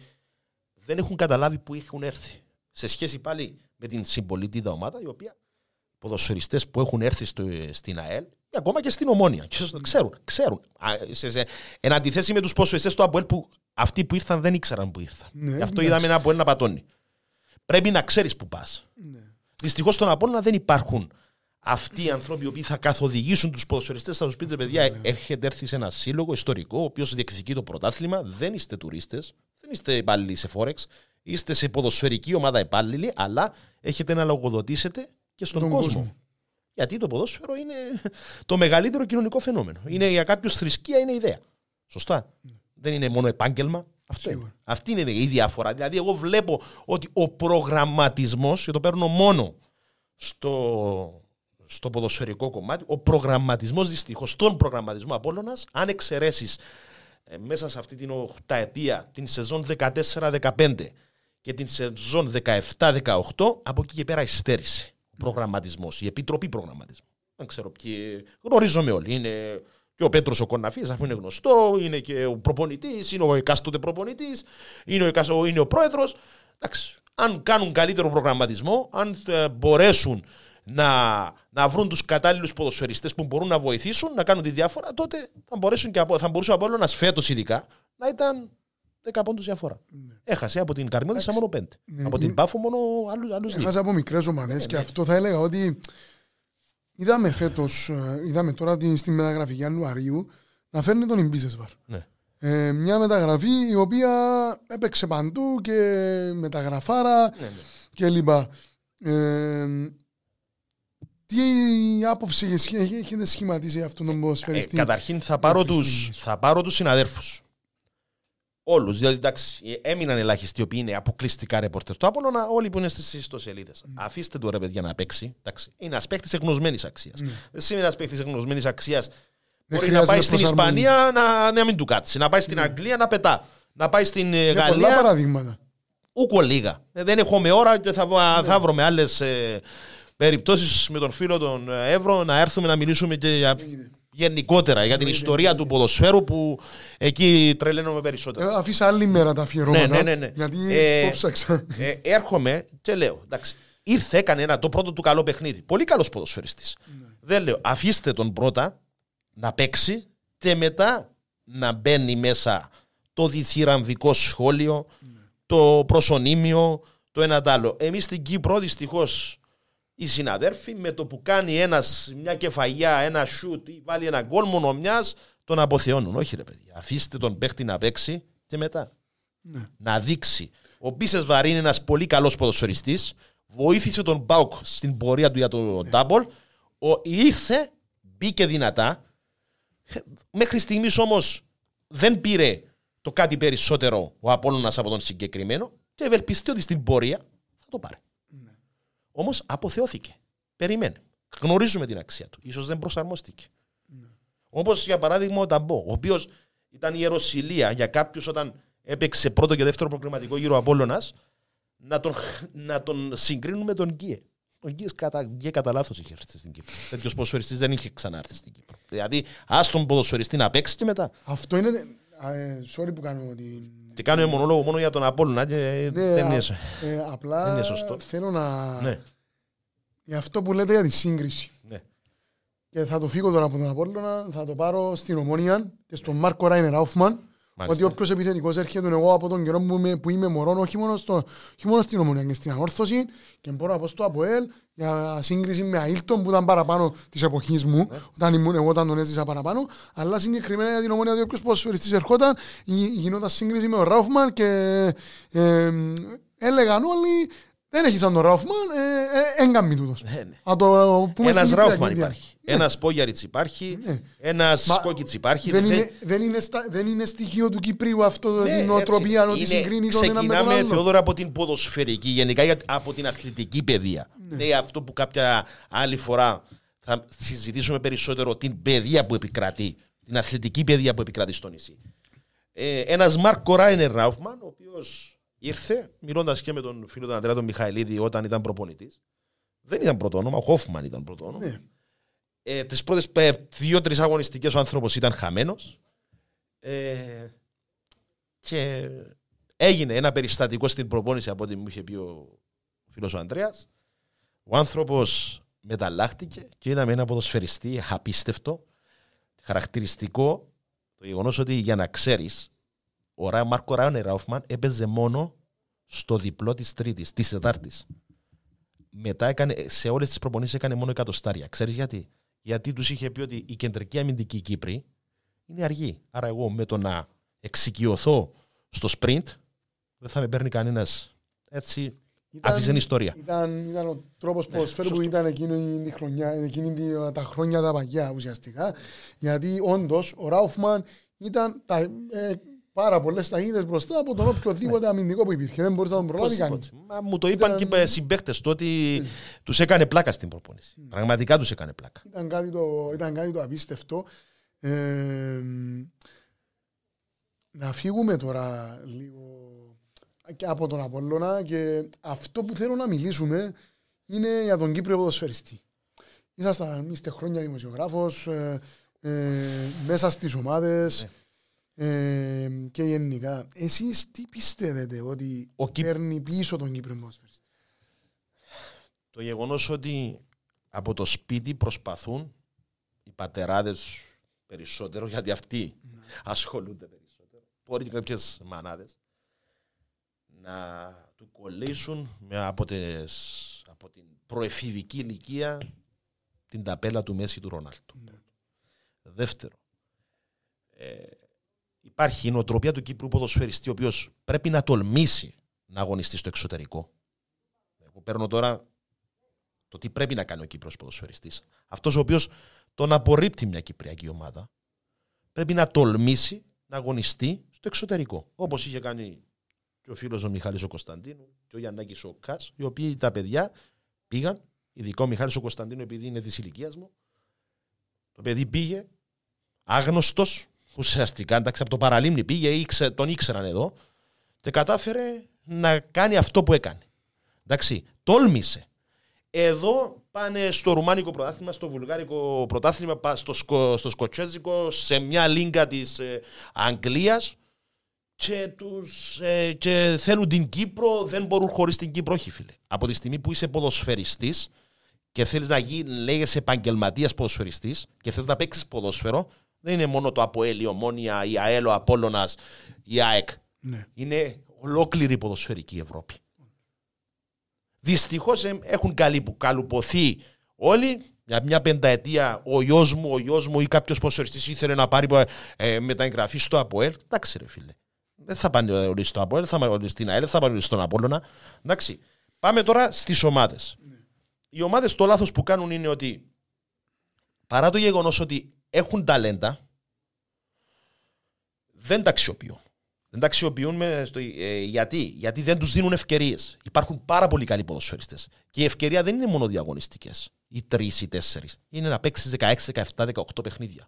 δεν έχουν καταλάβει που έχουν έρθει. Σε σχέση πάλι με την συμπολίτητα ομάδα, η οποία ποδοσφαιριστές που έχουν έρθει στο, στην ΑΕΛ ή ακόμα και στην Ομόνια. Και ξέρουν, ξέρουν. εν αντιθέσει με τους ποσοστέ του Αποέλ που αυτοί που ήρθαν δεν ήξεραν που ήρθαν. Ναι, Γι' αυτό είδαμε ένα Αποέλ να πατώνει. Πρέπει να ξέρεις που πας. Ναι. Δυστυχώς στον Απόλυνα δεν υπάρχουν αυτοί οι άνθρωποι οι οποίοι θα καθοδηγήσουν τους ποδοσφαιριστές θα του πείτε, παιδιά, ναι. έχετε έρθει σε ένα σύλλογο ιστορικό, ο οποίος διεκδικεί το πρωτάθλημα. Δεν είστε τουρίστες, δεν είστε υπάλληλοι σε Forex, είστε σε ποδοσφαιρική ομάδα υπάλληλοι, αλλά έχετε να λογοδοτήσετε και στον κόσμο. Γιατί το ποδόσφαιρο είναι το μεγαλύτερο κοινωνικό φαινόμενο. Είναι για κάποιους θρησκεία, είναι ιδέα. Σωστά. Ναι. Δεν είναι μόνο επάγγελμα. Αυτό Αυτή είναι η διαφορά. Δηλαδή, εγώ βλέπω ότι ο προγραμματισμός, και το παίρνω μόνο στο στο ποδοσφαιρικό κομμάτι, ο προγραμματισμός δυστυχώς, τον προγραμματισμό Απόλωνα, αν εξαιρέσεις ε, μέσα σε αυτή την οχταετία, την σεζόν 14-15 και την σεζόν 17-18, από εκεί και πέρα η Ο προγραμματισμός, η επιτροπή προγραμματισμού. Δεν ξέρω ποιοι. Γνωρίζομαι όλοι. Είναι και ο Πέτρος ο Κοναφής, αφού είναι γνωστό, είναι και ο προπονητής, είναι ο εκάστοτε προπονητής, είναι ο, είναι ο πρόεδρος. Εντάξει, αν κάνουν καλύτερο προγραμματισμό, αν μπορέσουν να, να βρουν τους κατάλληλους ποδοσφαιριστές που μπορούν να βοηθήσουν, να κάνουν τη διάφορα, τότε θα, μπορέσουν και από, θα μπορούσε ένα φέτος ειδικά να ήταν 10 πόντους διαφορά. Ναι. Έχασε από την Καρμιώδη μόνο 5. Ναι. από την Πάφο μόνο άλλους δύο. Έχασε από μικρές ομάδες ε, ναι, και αυτό θα έλεγα ότι είδαμε φέτος, είδαμε τώρα στην μεταγραφή Ιανουαρίου να φέρνει τον Ιμπίζεσβαρ. Ναι. Ε, μια μεταγραφή η οποία έπαιξε παντού και μεταγραφάρα ναι, κλπ. Ε, τι άποψη έχετε σχηματίσει σχηματίζει τον ε, ποδοσφαιριστή. Ε, καταρχήν θα πάρω τους, θα πάρω τους συναδέρφους. Όλους. Διότι δηλαδή, εντάξει, ε, έμειναν ελάχιστοι οι οποίοι είναι αποκλειστικά ρεπορτερ του να όλοι που είναι στις ιστοσελίδες. Mm. Αφήστε το ρε παιδιά να παίξει. Εντάξει. Είναι ένα παίκτη εγνωσμένης αξίας. Mm. Δεν σημαίνει ένα παίχτη εγνωσμένης αξίας. Μπορεί να πάει στην Ισπανία να, να μην του κάτσει. Να πάει στην ναι. Αγγλία να πετά. Να πάει στην ε, Γαλλία. Πολλά παραδείγματα. Ούκο λίγα. Δεν έχουμε ώρα και θα, ναι. θα βρούμε άλλε περιπτώσεις με τον φίλο των ε, Εύρων να έρθουμε να μιλήσουμε και για γενικότερα για την ιστορία του ποδοσφαίρου που εκεί τρελαίνομαι περισσότερο. Ε, αφήσα άλλη μέρα τα αφιερώματα. Ναι, ναι, ναι, ναι. Γιατί το ε, ψάξα. έρχομαι και λέω, εντάξει, ήρθε, έκανε ένα, το πρώτο του καλό παιχνίδι. Πολύ καλός ποδοσφαιριστής. Ναι. Δεν λέω, αφήστε τον πρώτα να παίξει και μετά να μπαίνει μέσα το διθυραμβικό σχόλιο, ναι. το προσωνύμιο, το ένα το άλλο. Εμείς στην Κύπρο δυστυχώς οι συναδέρφοι με το που κάνει ένας, μια κεφαλιά, ένα σουτ ή βάλει ένα γκολ μονομιάς, τον αποθεώνουν. Όχι ρε παιδιά, αφήστε τον παίχτη να παίξει και μετά. Ναι. Να δείξει. Ο Μπίσες βαρύ είναι ένας πολύ καλός ποδοσφαιριστής, βοήθησε τον Μπάουκ στην πορεία του για το ντάμπολ, ναι. Ο ήρθε, μπήκε δυνατά, μέχρι στιγμής όμως δεν πήρε το κάτι περισσότερο ο Απόλλωνας από τον συγκεκριμένο και ευελπιστεί ότι στην πορεία θα το πάρει. Όμως αποθεώθηκε. Περιμένε. Γνωρίζουμε την αξία του. σω δεν προσαρμόστηκε. Ναι. Όπως για παράδειγμα ο Ταμπό, ο οποίος ήταν η ιεροσιλία για κάποιους όταν έπαιξε πρώτο και δεύτερο προκριματικό γύρο όλων να τον, να τον συγκρίνουμε με τον Γκίε. Ο Γκίες κατά, κατά λάθος είχε έρθει στην Κύπρο. Τέτοιος ποδοσφαιριστής δεν είχε ξανάρθει στην Κύπρο. Δηλαδή, α τον ποδοσφαιριστή να παίξει και μετά. Αυτό είναι. Ε, sorry που κάνω την και ο μονόλογο μόνο για τον Απόλλωνα και ναι, ε, δεν είναι Απλά θέλω να... Ναι. Για αυτό που λέτε για τη σύγκριση. Ναι. Και θα το φύγω τώρα από τον Απόλλωνα, θα το πάρω στην Ομόνια και στον Μάρκο Ράινερ Άουφμαν Μάλιστα. Ότι όποιος επιθετικός έρχεται εγώ από τον καιρό που, είμαι μωρό, όχι μόνο, στο, όχι μόνο στην ομονία και στην ανόρθωση και μπορώ να πω στο ΑΠΟΕΛ για σύγκριση με Αίλτον που ήταν παραπάνω της εποχής μου, ναι. όταν ήμουν εγώ όταν τον έζησα παραπάνω, αλλά συγκεκριμένα για την ομονία διότι όποιος ποσοριστής ερχόταν γινόταν σύγκριση με ο Ράουφμαν και ε, έλεγαν όλοι δεν έχεις σαν τον Ράουφμαν, ε, ε, έγκαμι τούτος. Ένα Ράουφμαν υπάρχει. Ένας Πόγιαριτ υπάρχει. Ε. Ένα Σκόκιτ υπάρχει. Δεν είναι στοιχείο του Κυπρίου αυτό ναι, το νοοτροπία ότι συγκρίνει τον ένα με τον άλλο. Ξεκινάμε, από την ποδοσφαιρική, γενικά από την αθλητική παιδεία. Ναι. ναι, αυτό που κάποια άλλη φορά θα συζητήσουμε περισσότερο την παιδεία που επικρατεί. Την αθλητική παιδεία που επικρατεί στο νησί. Ένα Μαρκ Ράινερ Ράουφμαν, ο οποίος ήρθε, μιλώντας και με τον φίλο του Αντρέα τον Μιχαηλίδη όταν ήταν προπονητής. Δεν ήταν πρώτο ο Χόφμαν ήταν πρώτο όνομα. Ναι. Ε, Τις πρώτες δύο-τρει αγωνιστικές ο άνθρωπος ήταν χαμένος. Ε, και έγινε ένα περιστατικό στην προπόνηση από ό,τι μου είχε πει ο φίλος ο Αντρέα. Ο άνθρωπος μεταλλάχτηκε και είδαμε ένα ποδοσφαιριστή απίστευτο, χαρακτηριστικό το γεγονός ότι για να ξέρεις ο Μάρκο Ράιον Ράουφμαν έπαιζε μόνο στο διπλό της Τρίτης, της Τετάρτης. Μετά έκανε, σε όλες τις προπονήσεις έκανε μόνο εκατοστάρια. Ξέρεις γιατί. Γιατί τους είχε πει ότι η κεντρική αμυντική Κύπρη είναι αργή. Άρα εγώ με το να εξοικειωθώ στο sprint δεν θα με παίρνει κανένας. Έτσι αφήσε ιστορία. Ήταν, ήταν ο τρόπος ναι, ποδοσφαίρου που ήταν εκείνη, τη χρονιά, εκείνη τη, τα χρόνια τα παγιά ουσιαστικά. Γιατί όντως ο Ράουφμαν ήταν τα, ε, πάρα πολλές ταχύτητε μπροστά από τον οποιοδήποτε ναι. αμυντικό που υπήρχε. Δεν μπορούσε να τον προλάβεις κανεί. μου το είπαν ήταν... και οι συμπαίκτες του ότι ναι. τους έκανε πλάκα στην προπόνηση. Ναι. Πραγματικά τους έκανε πλάκα. Ήταν κάτι το, ήταν κάτι το απίστευτο. Ε, να φύγουμε τώρα λίγο και από τον Απόλλωνα και αυτό που θέλω να μιλήσουμε είναι για τον Κύπριο ποδοσφαιριστή. Ήσασταν, είστε χρόνια δημοσιογράφος, ε, ε, μέσα στις ομάδες, και γενικά. Εσείς τι πιστεύετε ότι παίρνει πίσω τον Κύπρο Το γεγονός ότι από το σπίτι προσπαθούν οι πατεράδες περισσότερο, γιατί αυτοί ναι. ασχολούνται περισσότερο, μπορεί και κάποιες μανάδες, να του κολλήσουν με από, την προεφηβική ηλικία την ταπέλα του Μέση του Ρονάλτου. Ναι. Δεύτερο, ε, υπάρχει η νοοτροπία του Κύπρου ποδοσφαιριστή, ο οποίος πρέπει να τολμήσει να αγωνιστεί στο εξωτερικό. Εγώ παίρνω τώρα το τι πρέπει να κάνει ο Κύπρος ποδοσφαιριστής. Αυτός ο οποίος τον απορρίπτει μια κυπριακή ομάδα, πρέπει να τολμήσει να αγωνιστεί στο εξωτερικό. Όπως είχε κάνει και ο φίλος ο Μιχάλης ο Κωνσταντίνου και ο Γιαννάκης ο Κάς, οι οποίοι τα παιδιά πήγαν, ειδικό ο Μιχάλης ο Κωνσταντίνου, επειδή είναι της ηλικίας μου. Το παιδί πήγε άγνωστος ουσιαστικά εντάξει, από το παραλίμνη πήγε, ήξε, τον ήξεραν εδώ και κατάφερε να κάνει αυτό που έκανε. Εντάξει, τόλμησε. Εδώ πάνε στο ρουμάνικο πρωτάθλημα, στο βουλγάρικο πρωτάθλημα, στο, σκο, στο σκοτσέζικο, σε μια λίγκα της ε, Αγγλίας και, τους, ε, και θέλουν την Κύπρο, δεν μπορούν χωρίς την Κύπρο. Όχι, φίλε. Από τη στιγμή που είσαι ποδοσφαιριστής και θέλεις να γίνει, λέγεσαι επαγγελματίας ποδοσφαιριστής και θες να παίξεις ποδόσφαιρο, δεν είναι μόνο το Αποέλ, η Ομόνια, η ΑΕΛ, ο Απόλλωνας, η ΑΕΚ. Ναι. Είναι ολόκληρη η ποδοσφαιρική Ευρώπη. Δυστυχώς έχουν καλυποθεί όλοι. Για μια πενταετία ο γιος μου, ο γιος μου ή κάποιος ποσοριστή ήθελε να πάρει ε, μεταγγραφή στο ΑΠΟΕΛ. Εντάξει, ρε φίλε. Δεν θα πάνε όλοι στο ΑΠΟΕΛ, θα πάνε όλοι στην ΑΕΛ, θα πάνε όλοι στον Απόλλωνα. Εντάξει. Πάμε τώρα στις ομάδες. Ναι. Οι ομάδες το λάθος που κάνουν είναι ότι παρά το γεγονός ότι έχουν ταλέντα, δεν τα αξιοποιούν. Δεν τα αξιοποιούν στο... Ε, γιατί? γιατί δεν τους δίνουν ευκαιρίες. Υπάρχουν πάρα πολύ καλοί ποδοσφαιριστές. Και η ευκαιρία δεν είναι μόνο διαγωνιστικές ή τρεις ή τέσσερις. Είναι να παίξεις 16, 17, 18 παιχνίδια.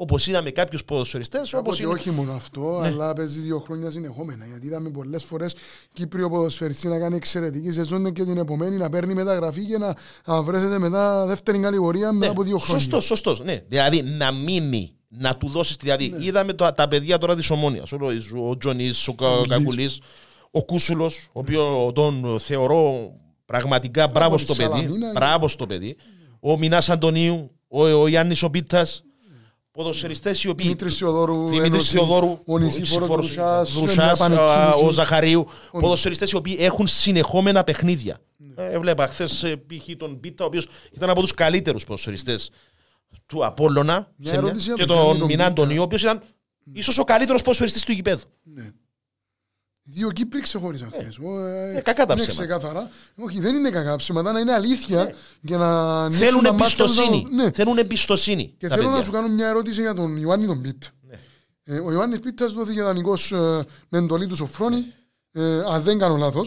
Όπως είδαμε κάποιους ποδοσφαιριστές. Όπως είναι... όχι μόνο αυτό, ναι. αλλά παίζει δύο χρόνια συνεχόμενα. Γιατί είδαμε πολλές φορές Κύπριο ποδοσφαιριστή να κάνει εξαιρετική σεζόν και την επομένη να παίρνει μεταγραφή και να, να βρέθεται μετά δεύτερη κατηγορία μετά ναι. από δύο χρόνια. Σωστός, σωστός. Ναι. Δηλαδή να μείνει, να του δώσεις δηλαδή. Ναι. Είδαμε το, τα παιδιά τώρα της Ομόνιας. Ο Τζονί, ο, ο Κακουλής, ο Κούσουλος, ο, οποίο τον θεωρώ πραγματικά μπράβο στο παιδί. Μπράβο στο παιδί. Ο Μινάς Αντωνίου, ο, ο Γιάννης Οπίτας, ποδοσφαιριστές οι οποίοι... Δημήτρης Θεοδόρου, Δημήτρης Θεοδόρου ε, ο Νησίφορος, Βρουσάς, ο Ζαχαρίου, ποδοσφαιριστές οι οποίοι έχουν συνεχόμενα παιχνίδια. Έβλεπα ναι. ε, χθες ε, π.χ. τον Πίτα, ο οποίος ήταν από τους καλύτερους ποδοσφαιριστές του Απόλλωνα και τον Μινάντονι, ο οποίος ήταν ναι. ίσως ο καλύτερος ποδοσφαιριστής του γηπέδου. Ναι. Δύο Κύπροι ξεχώρισαν ε, χθες. Ε, ε, κακά τα ναι, ψέματα. Ξεκάθαρα. Όχι, δεν είναι κακά ψέματα, να είναι αλήθεια ε. για να Θέλουν εμπιστοσύνη. Ναι. Θέλουν εμπιστοσύνη. Και θέλω να σου κάνω μια ερώτηση για τον Ιωάννη τον Πίτ. Ναι. ο Ιωάννης Πίτ δόθηκε δανεικό με εντολή του Σοφρόνη. αν ναι. δεν κάνω λάθος,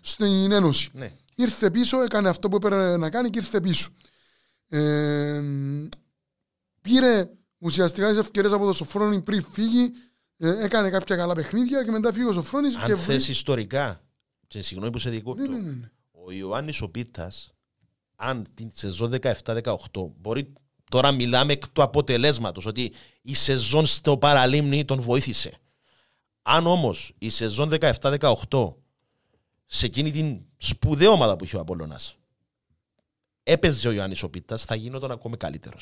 στην Ένωση. Ήρθε πίσω, έκανε αυτό που έπρεπε να κάνει και ήρθε πίσω. πήρε ουσιαστικά τις ευκαιρίες από το Σοφρόνη πριν φύγει ε, έκανε κάποια καλά παιχνίδια και μετά φύγει ο Φρόνη. Αν και... θες ιστορικά, και συγγνώμη που σε δικό ναι, ναι, ναι, ναι. ο Ιωάννης ο Πίτας, αν την σεζόν 17-18, μπορεί τώρα μιλάμε εκ του αποτελέσματος ότι η σεζόν στο παραλίμνη τον βοήθησε. Αν όμως η σεζόν 17-18 σε εκείνη την σπουδαία ομάδα που είχε ο Απόλλωνας έπαιζε ο Ιωάννης Οπίτα, θα γινόταν ακόμη καλύτερος.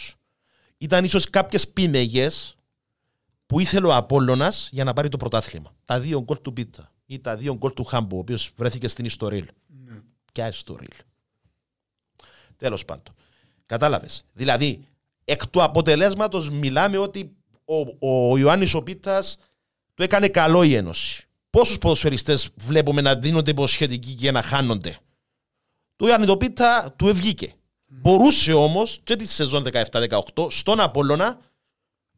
Ήταν ίσως κάποιες πίνεγες που ήθελε ο Απόλλωνας για να πάρει το πρωτάθλημα. Τα δύο γκολ του Πίτα ή τα δύο γκολ του Χάμπου, ο οποίος βρέθηκε στην Ιστορίλ. Ναι. Ποια Ιστορίλ. Τέλος πάντων. Κατάλαβες. Δηλαδή, εκ του αποτελέσματος μιλάμε ότι ο, ο Ιωάννης ο Πίτας του έκανε καλό η Ένωση. Πόσους ποδοσφαιριστές βλέπουμε να δίνονται υποσχετικοί και να χάνονται. Του Ιωάννη το Πίτα του ευγήκε. Mm. Μπορούσε όμως και τη σεζόν 17-18 στον Απόλλωνα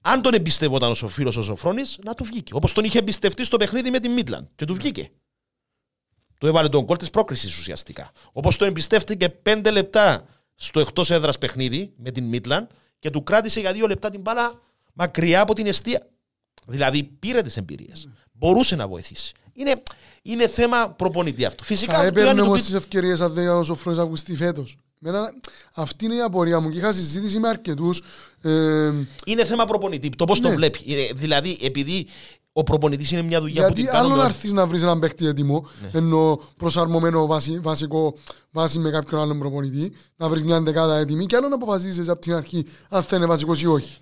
αν τον εμπιστευόταν ο φίλος ο Ζωφρόνης, να του βγήκε. Όπως τον είχε εμπιστευτεί στο παιχνίδι με την Μίτλαν. Και του βγήκε. Του έβαλε τον κόλ της πρόκρισης ουσιαστικά. Όπως τον εμπιστεύτηκε πέντε λεπτά στο εκτός έδρας παιχνίδι με την Μίτλαν και του κράτησε για δύο λεπτά την μπάλα μακριά από την αιστεία. Δηλαδή πήρε τις εμπειρίες. Μπορούσε να βοηθήσει. Είναι, είναι θέμα προπονητή αυτό. Φυσικά. Θα έπαιρνε όμω τις ευκαιρίες αν δεν ο Ζωφρόνης Αυγουστή φέτος. Μένα, αυτή είναι η απορία μου και είχα συζήτηση με αρκετούς. Ε... Είναι θέμα προπονητή. Το πώς ναι. το βλέπει. Ε, δηλαδή, επειδή ο προπονητής είναι μια δουλειά Γιατί που. Γιατί άλλο να έρθει να βρεις έναν παίκτη έτοιμο, ναι. ενώ προσαρμομένο βασικό βάση με κάποιον άλλον προπονητή, να βρεις μια δεκάδα έτοιμη και άλλο να αποφασίζει από την αρχή αν θα είναι βασικός ή όχι.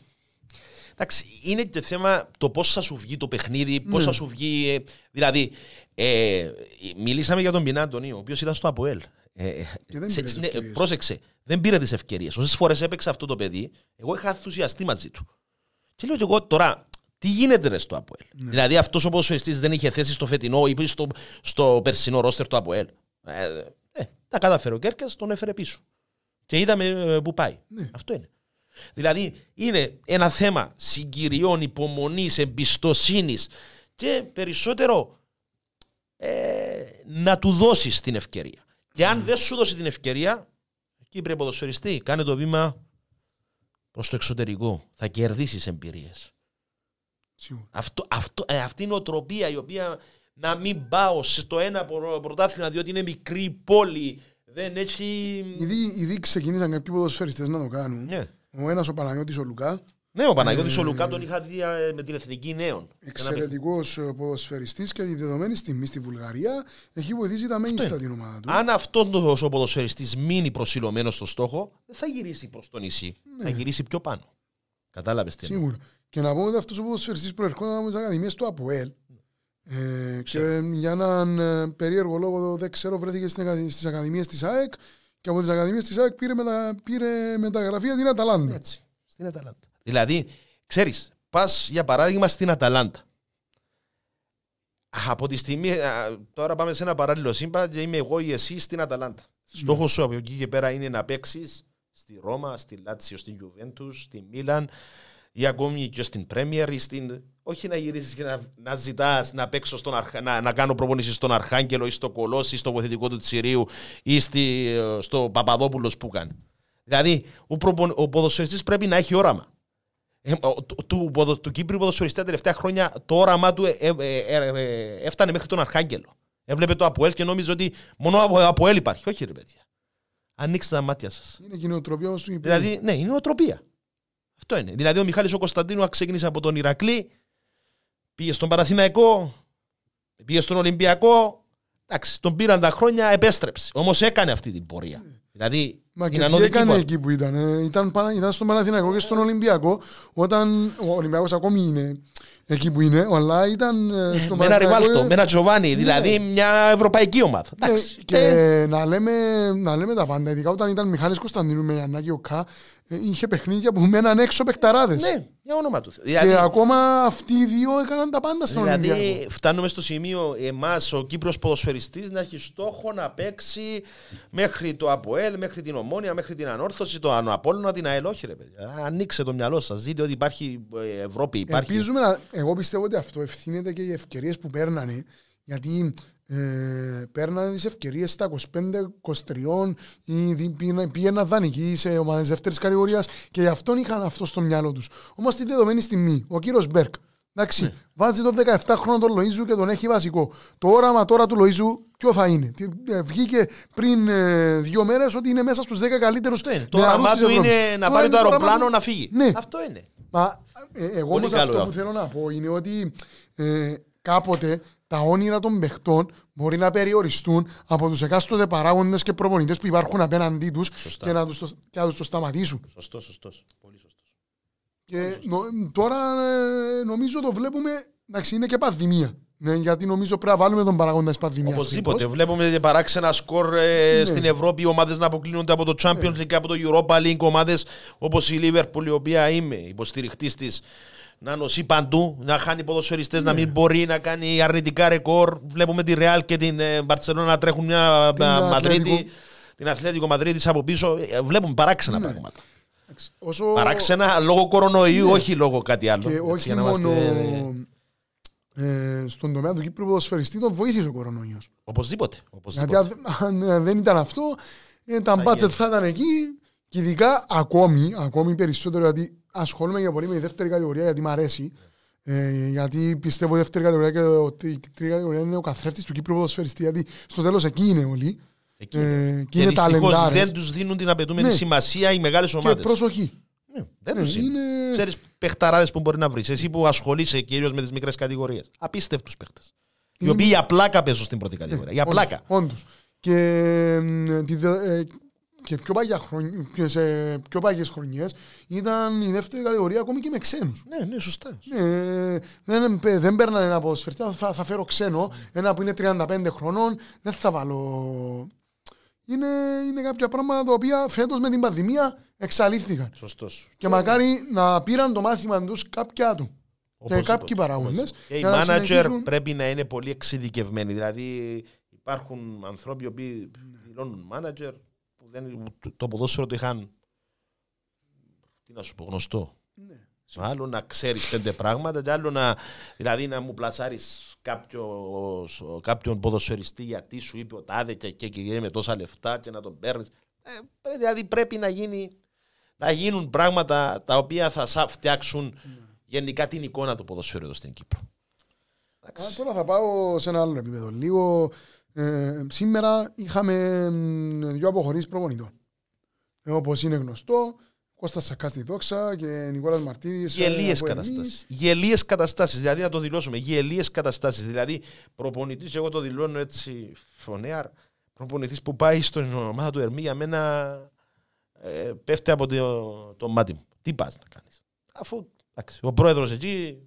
Εντάξει, είναι και θέμα το πώς θα σου βγει το παιχνίδι, πώς ναι. θα σου βγει. Ε, δηλαδή, ε, μιλήσαμε για τον Πινά ο οποίος ήταν στο Αποέλ. Ε, ε, ναι, πρόσεξε, δεν πήρε τις ευκαιρίες. Όσες φορές έπαιξε αυτό το παιδί, εγώ είχα ενθουσιαστεί μαζί του. Και λέω και εγώ τώρα, τι γίνεται ρε στο ΑΠΟΕΛ. Ναι. Δηλαδή αυτός ο ποσοστή δεν είχε θέση στο φετινό ή στο, στο περσινό ρόστερ του ΑΠΟΕΛ. Ε, ε, τα κατάφερε ο Κέρκας, τον έφερε πίσω. Και είδαμε ε, που πάει. Ναι. Αυτό είναι. Δηλαδή είναι ένα θέμα συγκυριών, υπομονής, εμπιστοσύνης και περισσότερο ε, να του δώσεις την ευκαιρία. Και αν δεν σου δώσει την ευκαιρία, να ποδοσφαιριστή, κάνε το βήμα προς το εξωτερικό. Θα κερδίσεις εμπειρίες. Αυτό, αυτό, ε, αυτή η νοοτροπία η οποία να μην πάω στο ένα πρωτάθλημα διότι είναι μικρή πόλη. Δεν έχει. Ήδη, ξεκίνησαν κάποιοι ποδοσφαιριστές να το κάνουν. Ναι. Ο ένας ο Παναγιώτης ο Λουκά, ναι, ο Παναγιώτης ε, ο Λουκά τον είχα δει ε, με την Εθνική Νέων. Εξαιρετικός ε, ποδοσφαιριστής και τη δεδομένη στιγμή στη Βουλγαρία έχει βοηθήσει τα μέγιστα την ομάδα του. Αν αυτός ο ποδοσφαιριστής μείνει προσιλωμένος στο στόχο, δεν θα γυρίσει προς το νησί. Ναι. Θα γυρίσει πιο πάνω. Κατάλαβες τι. Σίγουρα. Και να πω ότι αυτός ο ποδοσφαιριστής προερχόταν από τις ακαδημίες του ΑΠΟΕΛ. Ε, και για έναν ε, περίεργο λόγο δεν ξέρω βρέθηκε στις ακαδημίες της ΑΕΚ και από τις ακαδημίες της ΑΕΚ πήρε, μετα, μεταγραφή την Αταλάντα. Έτσι, στην Αταλάντα. Δηλαδή, ξέρεις, πας για παράδειγμα στην Αταλάντα. Από τη στιγμή, τώρα πάμε σε ένα παράλληλο σύμπαν και είμαι εγώ ή εσύ στην Αταλάντα. Mm. Ναι. Στόχος σου από εκεί και πέρα είναι να παίξεις στη Ρώμα, στη Λάτσιο, στην Γιουβέντους, στη Μίλαν ή ακόμη και στην Πρέμιερ ή στην. Όχι να γυρίσεις και να, να ζητάς να, αρχ... να, να κάνω προπονήση στον Αρχάγγελο ή στο Κολό ή στο βοηθητικό του Τσιρίου ή στη, ε, στο Παπαδόπουλος που κάνει. Δηλαδή, ο, προπον... ο ποδοσφαιριστής πρέπει να έχει όραμα. Ε, του, του Κύπρου ποδοσφαιριστέ τα τελευταία χρόνια το όραμά του ε, ε, έφτανε μέχρι τον Αρχάγγελο. Έβλεπε το Αποέλ και νόμιζε ότι μόνο από Αποέλ υπάρχει. Όχι, ρε παιδιά. Ανοίξτε τα μάτια σας. Είναι κοινοτροπία όπως Δηλαδή, ναι, είναι νοοτροπία. Αυτό είναι. Δηλαδή, ο Μιχάλης ο Κωνσταντίνου ξεκίνησε από τον Ηρακλή, πήγε στον Παραθυναϊκό, πήγε στον Ολυμπιακό, Εντάξει, τον πήραν τα χρόνια, επέστρεψε. Όμως έκανε αυτή την πορεία. Ναι. Δηλαδή, Μα και τι έκανε εκεί που ήταν. Ε? ήταν, ήταν στον Παναθηναϊκό και στον Ολυμπιακό. Όταν ο Ολυμπιακός ακόμη είναι εκεί που είναι, αλλά ήταν ε, ναι, Με ένα Ριβάλτο, με ένα Τζοβάνι, ναι. δηλαδή μια ευρωπαϊκή ομάδα. Εντάξει, και, ε. Να, λέμε, να λέμε τα πάντα, ειδικά όταν ήταν Μιχάλης Κωνσταντινού με ο Κα ε, είχε παιχνίδια που μέναν έξω παιχταράδες. Ναι, για όνομα του. και δηλαδή- ακόμα αυτοί οι δύο έκαναν τα πάντα στον δηλαδή, Ολυμπιακό. Δηλαδή, φτάνουμε στο σημείο εμάς ο Κύπρος ποδοσφαιριστής να έχει στόχο να παίξει μέχρι το ΑΠΟΕΛ, μέχρι την Ομόνια, μέχρι την Ανόρθωση, το Αναπόλυνο, την ΑΕΛ. ρε Ανοίξε το μυαλό σας. Δείτε ότι υπάρχει ε, Ευρώπη. Υπάρχει... Ελπίζουμε να... Εγώ πιστεύω ότι αυτό ευθύνεται και οι ευκαιρίες που παίρνανε. Γιατί ε, παίρνανε τις ευκαιρίες στα 25-23 ή πήγαιναν δανεικοί σε ομάδες δεύτερης κατηγορίας και γι' αυτόν είχαν αυτό στο μυαλό τους. Όμως τη δεδομένη στιγμή, ο κύριος Μπέρκ, εντάξει, ναι. βάζει τον 17χρονο τον Λοίζου και τον έχει βασικό. Το όραμα τώρα του Λοίζου ποιο θα είναι. Ε, βγήκε πριν ε, δύο μέρες ότι είναι μέσα στους 10 καλύτερους. Ναι, το όραμά του είναι να πάρει το αεροπλάνο να φύγει. Ναι. Αυτό είναι. Ε, εγώ όμω αυτό που θέλω να πω είναι ότι κάποτε τα όνειρα των παιχτών μπορεί να περιοριστούν από τους εκάστοτε παράγοντες και προπονητές που υπάρχουν απέναντί τους και να τους το, το σταματήσουν. Σωστός, σωστός. Πολύ σωστός. Και τώρα ε, νομίζω το βλέπουμε. Εντάξει, είναι και πανδημία. Ναι, γιατί νομίζω πρέπει να βάλουμε τον παραγόντα της πανδημίας. Οπωσδήποτε. Βλέπουμε παράξενα σκορ ε, ναι. στην Ευρώπη, ομάδες να αποκλίνονται από το Champions ναι. League και από το Europa League. Ομάδες όπως η Liverpool, η οποία είμαι υποστηριχτής της να νοσεί παντού, να χάνει ποδοσφαιριστές, να μην ναι. μπορεί να κάνει αρνητικά ρεκόρ. Βλέπουμε τη Ρεάλ και την ε, Μπαρσελόνα να τρέχουν μια την ε, την Αθλέτικο Μαδρίτη από πίσω. Ε, βλέπουμε παράξενα ναι. πράγματα. Όσο... Παράξενα λόγω κορονοϊού, ναι. όχι λόγω κάτι άλλο. Και όχι μόνο... Είμαστε... Ε, στον τομέα του Κύπρου ποδοσφαιριστή τον βοήθησε ο κορονοϊός. Οπωσδήποτε. Γιατί αν δεν ήταν αυτό, τα μπάτσετ θα ήταν εκεί. Και ειδικά ακόμη, ακόμη περισσότερο γιατί ασχολούμαι για πολύ με τη δεύτερη κατηγορία γιατί μου αρέσει. Ε, γιατί πιστεύω η δεύτερη κατηγορία και η τρίτη κατηγορία είναι ο καθρέφτης του Κύπρου ποδοσφαιριστή. Γιατί στο τέλος εκεί είναι όλοι. Εκεί. Ε, και, είναι ταλεντάρες. δεν τους δίνουν την απαιτούμενη ναι. σημασία οι μεγάλες ομάδες. Προσοχή. Ναι, δεν ναι, τους δίνουν. Είναι... Ξέρεις παιχταράδες που μπορεί να βρεις. Εσύ που ασχολείσαι κυρίως με τις μικρές κατηγορίες. Απίστευτους παίχτες. Είναι... Οι οποίοι για πλάκα στην πρώτη κατηγορία. Ναι, για πλάκα. Και, ε, και πιο, σε πιο πάγιες χρονιές ήταν η δεύτερη κατηγορία ακόμη και με ξένους. Ναι, ναι, σωστά. Ναι, δεν, δεν παίρνανε ένα ποδοσφαιριστή, θα, θα φέρω ξένο, ένα που είναι 35 χρονών, δεν θα βάλω... Είναι, είναι κάποια πράγματα τα οποία φέτος με την πανδημία εξαλείφθηκαν. Σωστός. Και μακάρι να πήραν το μάθημα τους κάποια άτομα. Και κάποιοι παράγοντε. Και οι μάνατζερ συνεχίσουν... πρέπει να είναι πολύ εξειδικευμένοι. Δηλαδή υπάρχουν ανθρώποι που ναι. δηλώνουν μάνατζερ, το ποδόσφαιρο το είχαν. Τι να σου πω, γνωστό. Ναι. Άλλο να ξέρεις πέντε πράγματα, και άλλο να, δηλαδή να μου πλασάρεις κάποιον ποδοσφαιριστή γιατί σου είπε ο τάδε και, και, και με τόσα λεφτά και να τον παίρνεις. Ε, δηλαδή πρέπει να, γίνει, να γίνουν πράγματα τα οποία θα σα φτιάξουν ναι. γενικά την εικόνα του ποδοσφαίρου εδώ στην Κύπρο. Τώρα θα πάω σε ένα άλλο επίπεδο. Λίγο ε, σήμερα είχαμε δύο αποχωρήσεις προπονητών. Ε, όπως είναι γνωστό, Κώστα Σακά στη δόξα και Νικόλας Μαρτίδης. Ε, Γελίες καταστάσεις. Γελίες καταστάσεις. Δηλαδή να το δηλώσουμε. Γελίες καταστάσεις. Δηλαδή προπονητής, εγώ το δηλώνω έτσι φωνέα. Προπονητής που πάει στον ομάδα του Ερμή για μένα ε, πέφτει από το, μάτι μου. Τι πας να κάνεις. Αφού ο πρόεδρος εκεί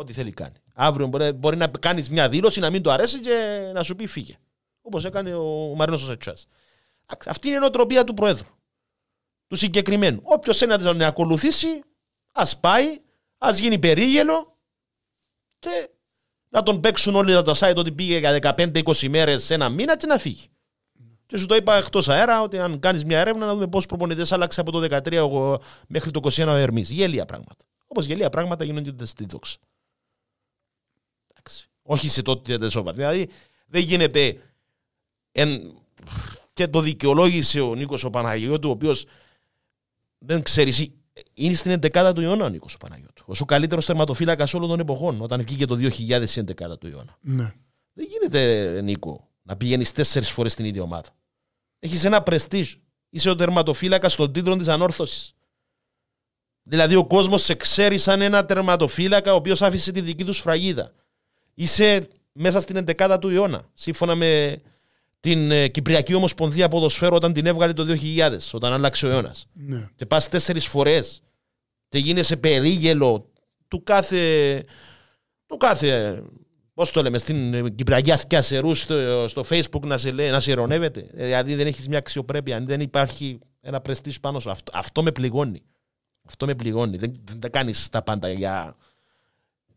Ό,τι θέλει κάνει. Αύριο μπορεί, μπορεί να κάνεις μια δήλωση, να μην το αρέσει και να σου πει φύγε. Όπως έκανε ο Μαρίνος Σετσά. Αυτή είναι η νοοτροπία του Προέδρου. Του συγκεκριμένου. Όποιος να τον ακολουθήσει, ας πάει, ας γίνει περίγελο και να τον παίξουν όλοι τα site ότι πήγε για 15-20 μέρε, ένα μήνα και να φύγει. Και σου το είπα εκτός αέρα ότι αν κάνεις μια έρευνα να δούμε πώς προπονητέ άλλαξε από το 13 μέχρι το 21 ο Ερμής. Γελία πράγματα. Όπως γελία πράγματα γίνονται στη δόξα. Όχι σε τότε τεσόπα. Δηλαδή δεν γίνεται. Εν... Και το δικαιολόγησε ο Νίκος ο Παναγιώτου, ο οποίος δεν ξέρεις. Είναι στην 11 του αιώνα ο Νίκος ο Παναγιώτου. ο καλύτερο θερματοφύλακα όλων των εποχών, όταν βγήκε το 2000 11 του αιώνα. Ναι. Δεν γίνεται, Νίκο, να πηγαίνεις τέσσερις φορές στην ίδια ομάδα. Έχεις ένα πρεστή. Είσαι ο τερματοφύλακας των τίτλων της ανόρθωσης. Δηλαδή ο κόσμος σε ξέρει σαν ένα τερματοφύλακα ο οποίος άφησε τη δική του σφραγίδα. Είσαι μέσα στην 11 του αιώνα, σύμφωνα με την ε, Κυπριακή Ομοσπονδία Ποδοσφαίρου όταν την έβγαλε το 2000, όταν άλλαξε ο αιώνας. Ναι. Και πας τέσσερις φορές και γίνεσαι περίγελο του κάθε. Του κάθε Πώς το λέμε, στην ε, Κυπριακή Αθήνα Σερού στο, στο, Facebook να σε, λέει, να σε ειρωνεύεται. Ε, δηλαδή δεν έχεις μια αξιοπρέπεια, αν δεν υπάρχει ένα πρεστή πάνω σου. Αυτό, αυτό, με πληγώνει. Αυτό με πληγώνει. Δεν, δεν τα κάνεις τα πάντα για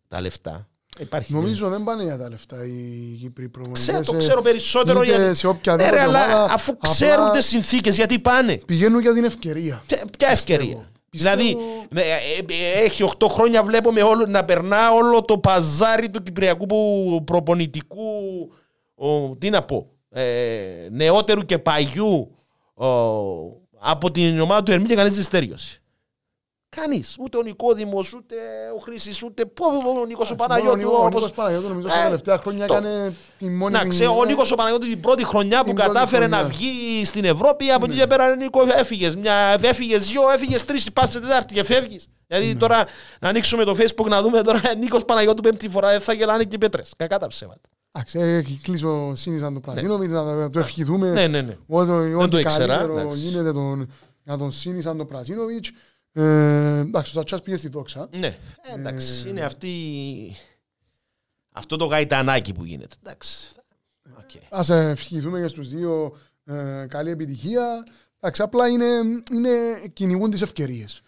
τα λεφτά. Υπάρχει Νομίζω δεν πάνε για τα λεφτά οι Κύπροι προπονητές. Ξέρω, το ε, ξέρω περισσότερο Σε όποια ναι, ρε, αλλά αφού ξέρουν τις συνθήκες, γιατί πάνε. Πηγαίνουν για την ευκαιρία. Ποια ευκαιρία. Δηλαδή, ε, έχει 8 χρόνια βλέπουμε όλο, να περνά όλο το παζάρι του Κυπριακού προπονητικού. Ο, τι να πω. Ε, νεότερου και παγιού ο, από την ομάδα του και κανείς δεν στέριωσε. Κανείς. Ούτε ο Νικόδημος, ούτε ο Χρήσης, ούτε. Πού ο Νίκο ο Παναγιώτου. Ο Νίκο Παναγιώτου νομίζω ε, τα τελευταία χρόνια έκανε τη μόνη. Να ξέρω, ο Νίκος Παναγιώτου την πρώτη χρονιά που ο νικο ο παναγιωτου ο νικο παναγιωτου νομιζω τα τελευταια χρονια εκανε τη μονη να ξερω ο νικο Παναγιώτης την πρωτη χρονια που καταφερε να βγει στην Ευρώπη, από εκεί και ναι. πέρα Νίκο έφυγες. Έφυγες δύο, έφυγες τρεις, πας σε τετάρτη και φεύγεις. Δηλαδή ναι. τώρα να ανοίξουμε το Facebook να δούμε τώρα ε, Νίκος Παναγιώτη πέμπτη φορά ε, θα γελάνε και πέτρες. Κακά τα ψέματα. Εντάξει, κλείσω σύνυσα το πράσινο, να το ναι. ευχηθούμε. Ναι, ναι, ναι. Ό,τι καλύτερο γίνεται να τον σύνυσα το πράσινο. Ε, εντάξει, ο Σατσάς πήγε στη δόξα. Ναι, ε, εντάξει, ε, είναι αυτή. Αυτό το γαϊτανάκι που γίνεται. Εντάξει. Okay. Ας ευχηθούμε για στους δύο ε, καλή επιτυχία. Εντάξει, απλά είναι, είναι, κυνηγούν τις ευκαιρίες.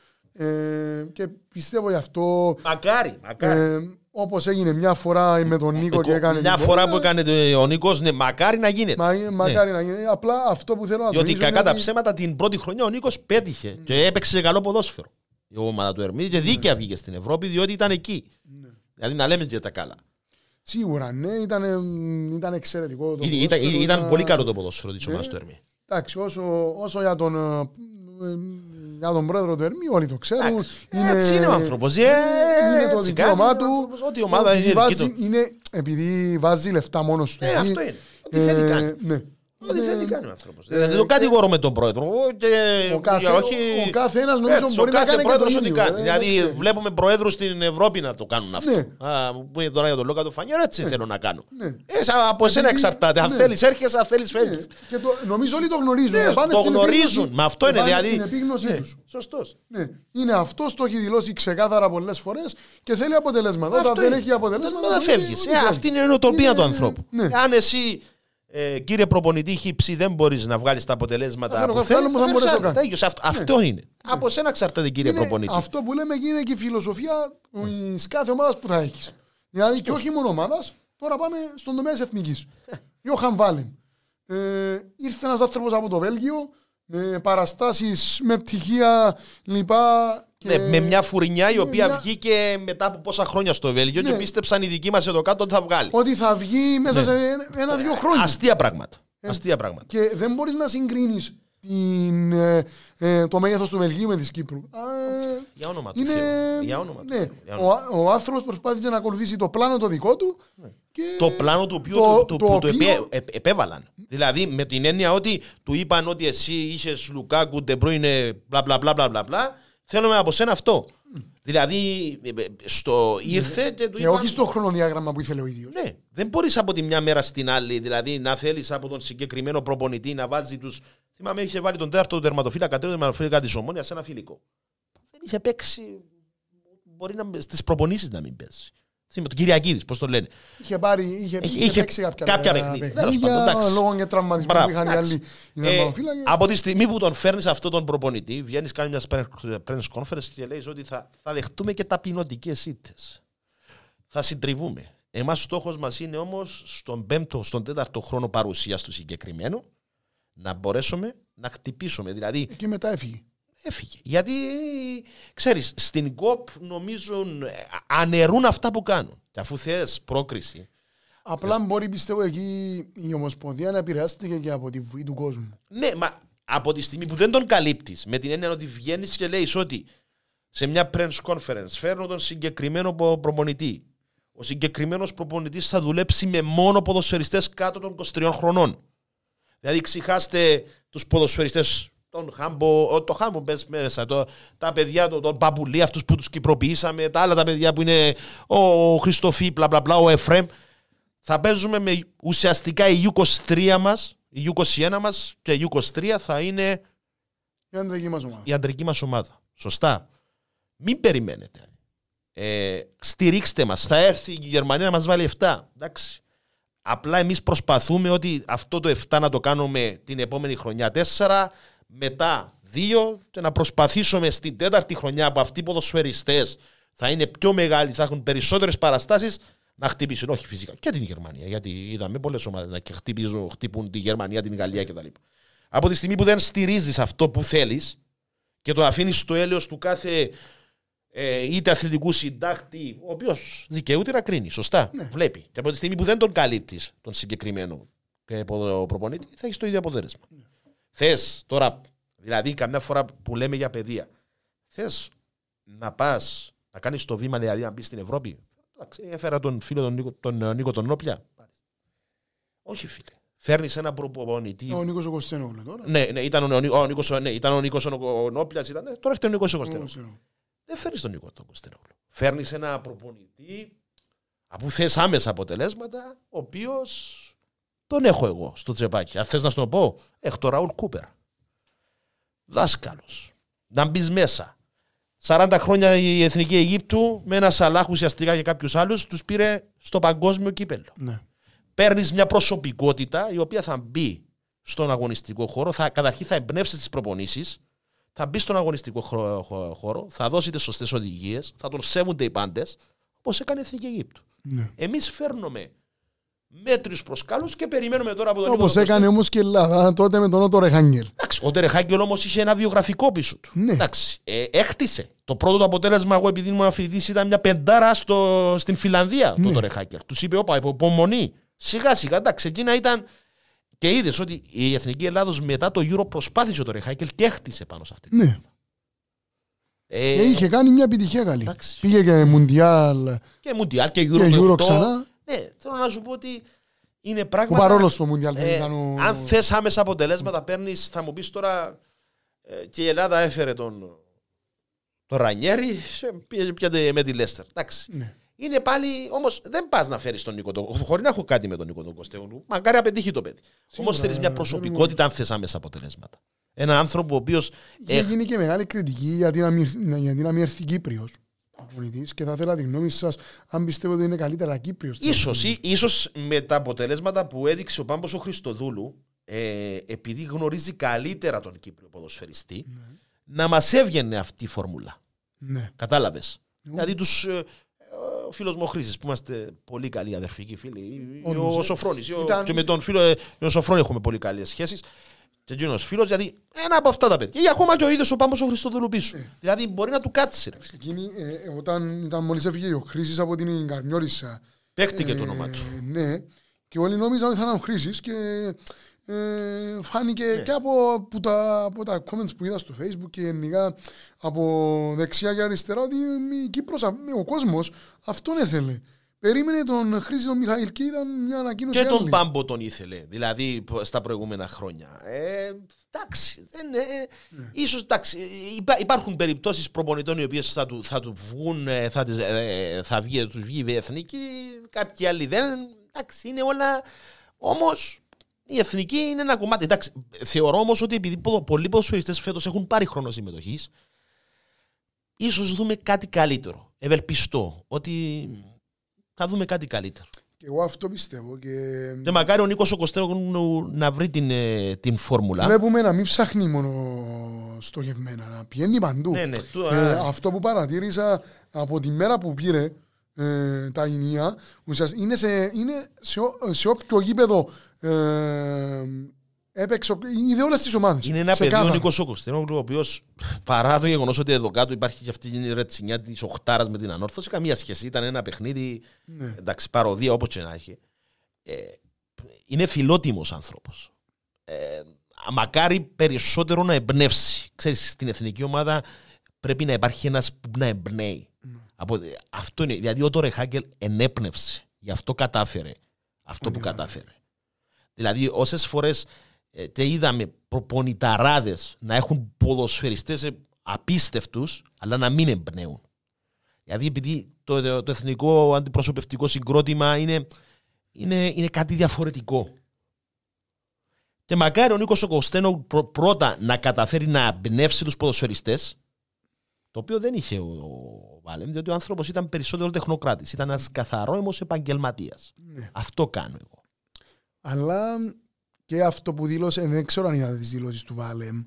και πιστεύω γι' αυτό... Μακάρι, μακάρι. Όπως έγινε μια φορά με τον Νίκο και έκανε. Μια φορά που έκανε ο Νίκος, ναι, μακάρι να γίνεται. Ναι. μακάρι να γίνεται. Απλά αυτό που θέλω να πω. Διότι κακά τα ψέματα την πρώτη χρονιά ο Νίκος πέτυχε mm. και έπαιξε καλό ποδόσφαιρο. Η ομάδα του Ερμή και δίκαια ναι. βγήκε στην Ευρώπη διότι ήταν εκεί. Ναι. Δηλαδή να λέμε για τα καλά. Σίγουρα, ναι, ήταν, ήταν εξαιρετικό το ήταν, ήταν, πολύ καλό το ποδόσφαιρο της ομάδας του Ερμή Εντάξει, όσο, όσο για τον ε, ε, για τον πρόεδρο του Ερμή, όλοι το ξέρουν. Είναι... Έτσι είναι ο άνθρωπος. Ε, είναι το δικαίωμά του. Ό,τι ομάδα είναι. Είναι επειδή βάζει λεφτά μόνος του. Ε, αυτό είναι. Τι θέλει ε, κάνει. Ναι. Ό,τι θέλει ναι. κάνει ο άνθρωπος. Ε, δεν το κατηγορούμε τον πρόεδρο. Ο κάθε ένας νομίζω μπορεί να κάνει πρόεδρο ό,τι κάνει. Ε, δηλαδή βλέπουμε προέδρους στην Ευρώπη να το κάνουν αυτό. Ναι. Που είναι τώρα για τον Λόκα του Φανιέρο, έτσι ναι. θέλω να κάνω. Ε, από εσένα εξαρτάται. Αν θέλεις, έρχεσαι, αν θέλεις, φεύγει. Νομίζω όλοι το γνωρίζουν. Το γνωρίζουν. Με αυτό είναι δηλαδή. Είναι επίγνωσή τους. Σωστός. Είναι αυτός το έχει δηλώσει ξεκάθαρα πολλές φορές και θέλει αποτελέσματα. Όταν δεν έχει αποτελέσματα, φεύγει. Αυτή είναι η νοοτροπία του ανθρώπου. Αν εσύ ε, κύριε προπονητή χύψη, δεν μπορείς να βγάλεις τα αποτελέσματα από θέλω που ναι. Αυτό είναι. Ναι. Από σένα εξαρτάται, κύριε είναι προπονητή. Αυτό που λέμε είναι και η φιλοσοφία της κάθε ομάδας που θα έχεις. Δηλαδή και όχι μόνο ομάδας, τώρα πάμε στον τομέα της εθνικής. Ιώχαν ε. Βάλεμ. Ε, ήρθε ένας άνθρωπος από το Βέλγιο με παραστάσεις, με πτυχία λοιπά. Ναι, με μια φουρνιά η οποία μια... βγήκε μετά από πόσα χρόνια στο Βέλγιο ναι. και πίστεψαν οι δικοί μας εδώ κάτω ότι θα βγάλει. Ότι θα βγει μέσα ναι. σε ένα-δύο ε, χρόνια. Αστεία πράγματα. Ε, Αστεία Και δεν μπορείς να συγκρίνεις ε, ε, το μέγεθος του Βελγίου με της Κύπρου. Ε, για όνομα του. Είναι... Για όνομα ναι. Ο, ο άνθρωπος προσπάθησε να ακολουθήσει το πλάνο το δικό του. Ναι. Και... Το πλάνο το οποίο το, το, επέβαλαν. Δηλαδή με την έννοια ότι του είπαν ότι εσύ είσαι Λουκάκου, Ντεμπρούινε, μπλα μπλα μπλα μπλα. μπλα Θέλουμε από σένα αυτό. Δηλαδή, ε, ε, στο ήρθε και του Και όχι στο χρονοδιάγραμμα που ήθελε ο ίδιος. Ναι, δεν μπορείς από τη μια μέρα στην άλλη, δηλαδή να θέλεις από τον συγκεκριμένο προπονητή να βάζει τους. Θυμάμαι, είχε βάλει τον τέταρτο τερματοφύλακα, τρίτο τερματοφύλακα της Ομόνιας σε ένα φιλικό. Δεν είχε παίξει. Μπορεί στις προπονήσεις να μην παίζει. Με τον Κυριακίδης, πώς το λένε. Είχε πάρει, είχε, είχε, είχε παίξει κάποια, κάποια παιχνίδια. Λόγω για τραυματισμό που είχαν Ε, από τη στιγμή που τον φέρνεις αυτόν τον προπονητή, βγαίνεις, κάνεις μια press conference και λέει ότι θα, θα δεχτούμε και ταπεινωτικές ήττες. Θα συντριβούμε. Εμάς στόχος μας είναι όμως στον πέμπτο, στον τέταρτο χρόνο παρουσίας του συγκεκριμένου να μπορέσουμε να χτυπήσουμε. Δηλαδή, και μετά έφυγε. Έφυγε. Γιατί, ξέρεις, στην ΚΟΠ νομίζουν ε, ανερούν αυτά που κάνουν. Και αφού θες πρόκριση... Απλά θες... μπορεί πιστεύω εκεί η Ομοσπονδία να επηρεάστηκε και από τη βουή του κόσμου. Ναι, μα από τη στιγμή που δεν τον καλύπτεις, με την έννοια ότι βγαίνεις και λέεις ότι σε μια press conference φέρνω τον συγκεκριμένο προπονητή. Ο συγκεκριμένος προπονητής θα δουλέψει με μόνο ποδοσφαιριστές κάτω των 23 χρονών. Δηλαδή, ξεχάστε τους ποδοσφαιριστές τον Χάμπο, το Χάμπο μπες μέσα, το, τα παιδιά, το, τον Παπουλή, αυτούς που τους κυπροποιήσαμε, τα άλλα τα παιδιά που είναι ο Χριστοφί, μπλα μπλα ο Εφρέμ. Θα παίζουμε με ουσιαστικά η U23 μας, η U21 μας και η U23 θα είναι η αντρική μας ομάδα. Σωστά. Μην περιμένετε. Ε, στηρίξτε μας. Θα έρθει η Γερμανία να μας βάλει 7. Εντάξει. Απλά εμείς προσπαθούμε ότι αυτό το 7 να το κάνουμε την επόμενη χρονιά 4, μετά δύο και να προσπαθήσουμε στην τέταρτη χρονιά που αυτοί οι ποδοσφαιριστές θα είναι πιο μεγάλοι, θα έχουν περισσότερες παραστάσεις να χτυπήσουν, όχι φυσικά, και την Γερμανία, γιατί είδαμε πολλές ομάδες να χτυπούν τη Γερμανία, την Γαλλία ναι. κτλ. Από τη στιγμή που δεν στηρίζεις αυτό που θέλεις και το αφήνεις στο έλεος του κάθε ε, είτε αθλητικού συντάκτη, ο οποίος δικαιούται να κρίνει. Σωστά. Ναι. Βλέπει. Και από τη στιγμή που δεν τον καλύπτεις τον συγκεκριμένο ε, προπονητή, θα έχεις το ίδιο αποτέλεσμα. Ναι. Θες τώρα, δηλαδή, καμιά φορά που λέμε για παιδεία, θες να πας να κάνεις το βήμα, δηλαδή, να μπεις στην Ευρώπη. Έφερα τον φίλο τον Νίκο τον, ε, Νίκο, τον Νόπλια. Όχι, φίλε. Φέρνεις ένα προπονητή. Ο Νίκος Κωνσταντινόπουλος τώρα. Ναι, ναι, ήταν ο Νίκο ο, Νίκος, ναι, ήταν ο, Νίκος, ο Νόπλια. Ήταν, ναι, τώρα ο Νίκος Κωνσταντινόπουλος. Δεν φέρνεις τον Νίκο τον Κωνσταντινόπουλο. Φέρνεις ένα προπονητή από θες άμεσα αποτελέσματα, ο οποίος τον έχω εγώ στο τσεπάκι. Αν θες να το πω, έχω το Ραούλ Κούπερ. Δάσκαλος. Να μπεις μέσα. 40 χρόνια η Εθνική Αιγύπτου με ένα Σαλάχ ουσιαστικά και κάποιους άλλους τους πήρε στο παγκόσμιο κύπελο. Ναι. Παίρνεις μια προσωπικότητα η οποία θα μπει στον αγωνιστικό χώρο. Θα, καταρχήν θα εμπνεύσεις τις προπονήσεις, θα μπεις στον αγωνιστικό χώρο, θα δώσεις τις σωστές οδηγίες, θα τον σέβονται οι πάντες, όπως έκανε η Εθνική Αιγύπτου. Ναι. Εμείς φέρνουμε Μέτρου προσκάλου και περιμένουμε τώρα από τον Όπως έκανε όμως και η Ελλάδα τότε με τον Ότο Ρεχάγκελ. Εντάξει, ο Ρεχάγκελ όμως είχε ένα βιογραφικό πίσω του. Ναι. Εντάξει, ε, Το πρώτο του αποτέλεσμα, εγώ επειδή ήμουν αφιτητή, ήταν μια πεντάρα στο, στην Φιλανδία. Ναι. Το Ρεχάγκελ. Τους είπε, Όπα, υπομονή. Σιγά σιγά, εντάξει, εκείνα ήταν. Και είδες ότι η Εθνική Ελλάδος μετά το Euro προσπάθησε ο Ρεχάγκελ και έκτισε πάνω σε αυτή. Ναι. Ε, είχε κάνει μια επιτυχία καλή. Εντάξει. Πήγε και Μουντιάλ. Και Μουντιάλ και και Euro ξανά. Ε, θέλω να σου πω ότι είναι πράγματα. παρόλο στο Μουντιάλ δεν ήταν. Ο... Αν θες άμεσα αποτελέσματα, παίρνεις, θα μου πεις τώρα. Ε, και η Ελλάδα έφερε τον, τον Ρανιέρη, πιάντε με τη Λέστερ. Εντάξει. Ναι. Είναι πάλι, όμως δεν πας να φέρεις τον Νίκο τον Χωρίς να έχω κάτι με τον Νίκο τον Κωστέγου. Μακάρι να πετύχει το παιδί. Όμως θέλεις μια προσωπικότητα, αν θε άμεσα αποτελέσματα. Ένα άνθρωπο ο οποίο. Έχει γίνει και μεγάλη κριτική γιατί να μην έρθει Κύπριο προπονητή και θα ήθελα τη γνώμη σας αν πιστεύω ότι είναι καλύτερα Κύπριος. σω ίσως με τα αποτελέσματα που έδειξε ο Πάμπο ο Χριστοδούλου, ε, επειδή γνωρίζει καλύτερα τον Κύπριο ποδοσφαιριστή, ναι. να μας έβγαινε αυτή η φόρμουλα. Ναι. Κατάλαβες. Δηλαδή τους. Ε, ο φίλος μου Χρήση, που είμαστε πολύ καλοί αδερφικοί φίλοι. Ο, Σοφρόνη. Και με τον φίλο ε, Σοφρόνη έχουμε πολύ καλές σχέσεις και εκείνος φίλος, γιατί ένα από αυτά τα παιδιά. Και ακόμα και ο ίδιος ο Πάμπο ο Χριστοδουλού ναι. Δηλαδή μπορεί να του κάτσει. Εκείνη, ε, ε, όταν ήταν μόλις έφυγε ο Χρήσης από την Καρμιόρισα. Παίχτηκε ε, το όνομα του. Ναι, και όλοι νόμιζαν ότι θα ήταν ο Χρήσης και ε, φάνηκε ε. και από, τα, comments που είδα στο facebook και γενικά από δεξιά και αριστερά ότι η Κύπρος, ο κόσμος αυτόν έθελε. Περίμενε τον Χρήση τον Μιχαήλ και ήταν μια ανακοίνωση. Και τον Πάμπο τον ήθελε, δηλαδή στα προηγούμενα χρόνια. Ε, εντάξει, δεν, ε, ε ναι. ίσως εντάξει, υπά, υπάρχουν περιπτώσεις προπονητών οι οποίες θα του, θα του βγουν, ε, θα, τις, ε, θα βγει, τους βγει η εθνική, κάποιοι άλλοι δεν, εντάξει, είναι όλα, όμως η εθνική είναι ένα κομμάτι. Εντάξει, θεωρώ όμως ότι επειδή πολλοί ποδοσφαιριστές φέτος έχουν πάρει χρόνο συμμετοχής, ίσως δούμε κάτι καλύτερο. Ευελπιστώ ότι θα δούμε κάτι καλύτερο. Και εγώ αυτό πιστεύω. Και... μακάρι ο Νίκος να βρει την, ε, την φόρμουλα. Βλέπουμε να μην ψάχνει μόνο στοχευμένα, να πηγαίνει παντού. Ναι, ναι, ε, αυτό που παρατήρησα από τη μέρα που πήρε ε, τα ηνία, είναι, σε, είναι σε, όποιο γήπεδο ε, Έπαιξε, είδε όλες Είναι ένα παιδί ο Νίκος Κωνσταντινόπουλο, ο οποίος παρά το γεγονός ότι εδώ κάτω υπάρχει και αυτή η ρετσινιά της Οχτάρας με την ανόρθωση, καμία σχέση. Ήταν ένα παιχνίδι, ναι. εντάξει, παροδία όπως και να έχει. Ε, είναι φιλότιμος άνθρωπος. Ε, μακάρι περισσότερο να εμπνεύσει. Ξέρεις, στην εθνική ομάδα πρέπει να υπάρχει ένας που να εμπνέει. Ναι. αυτό είναι. Δηλαδή, ο Τόρε Χάγκελ ενέπνευσε. Γι' αυτό κατάφερε αυτό που κατάφερε. Δηλαδή, όσες φορές και ε, είδαμε προπονηταράδες να έχουν ποδοσφαιριστές ε, απίστευτους, αλλά να μην εμπνέουν. Δηλαδή, επειδή το, ε, εθνικό αντιπροσωπευτικό συγκρότημα είναι, είναι, κάτι διαφορετικό. Και μακάρι ο Νίκος Κοστένο πρώτα να καταφέρει να εμπνεύσει τους ποδοσφαιριστές, το οποίο δεν είχε ο, ο Βάλεμ, διότι ο άνθρωπος ήταν περισσότερο τεχνοκράτης. Ήταν ένας καθαρόιμο επαγγελματίας. Ναι. Αυτό κάνω εγώ. Αλλά και αυτό που δήλωσε, ε, δεν ξέρω αν είδατε τις δηλώσεις του Βάλεμ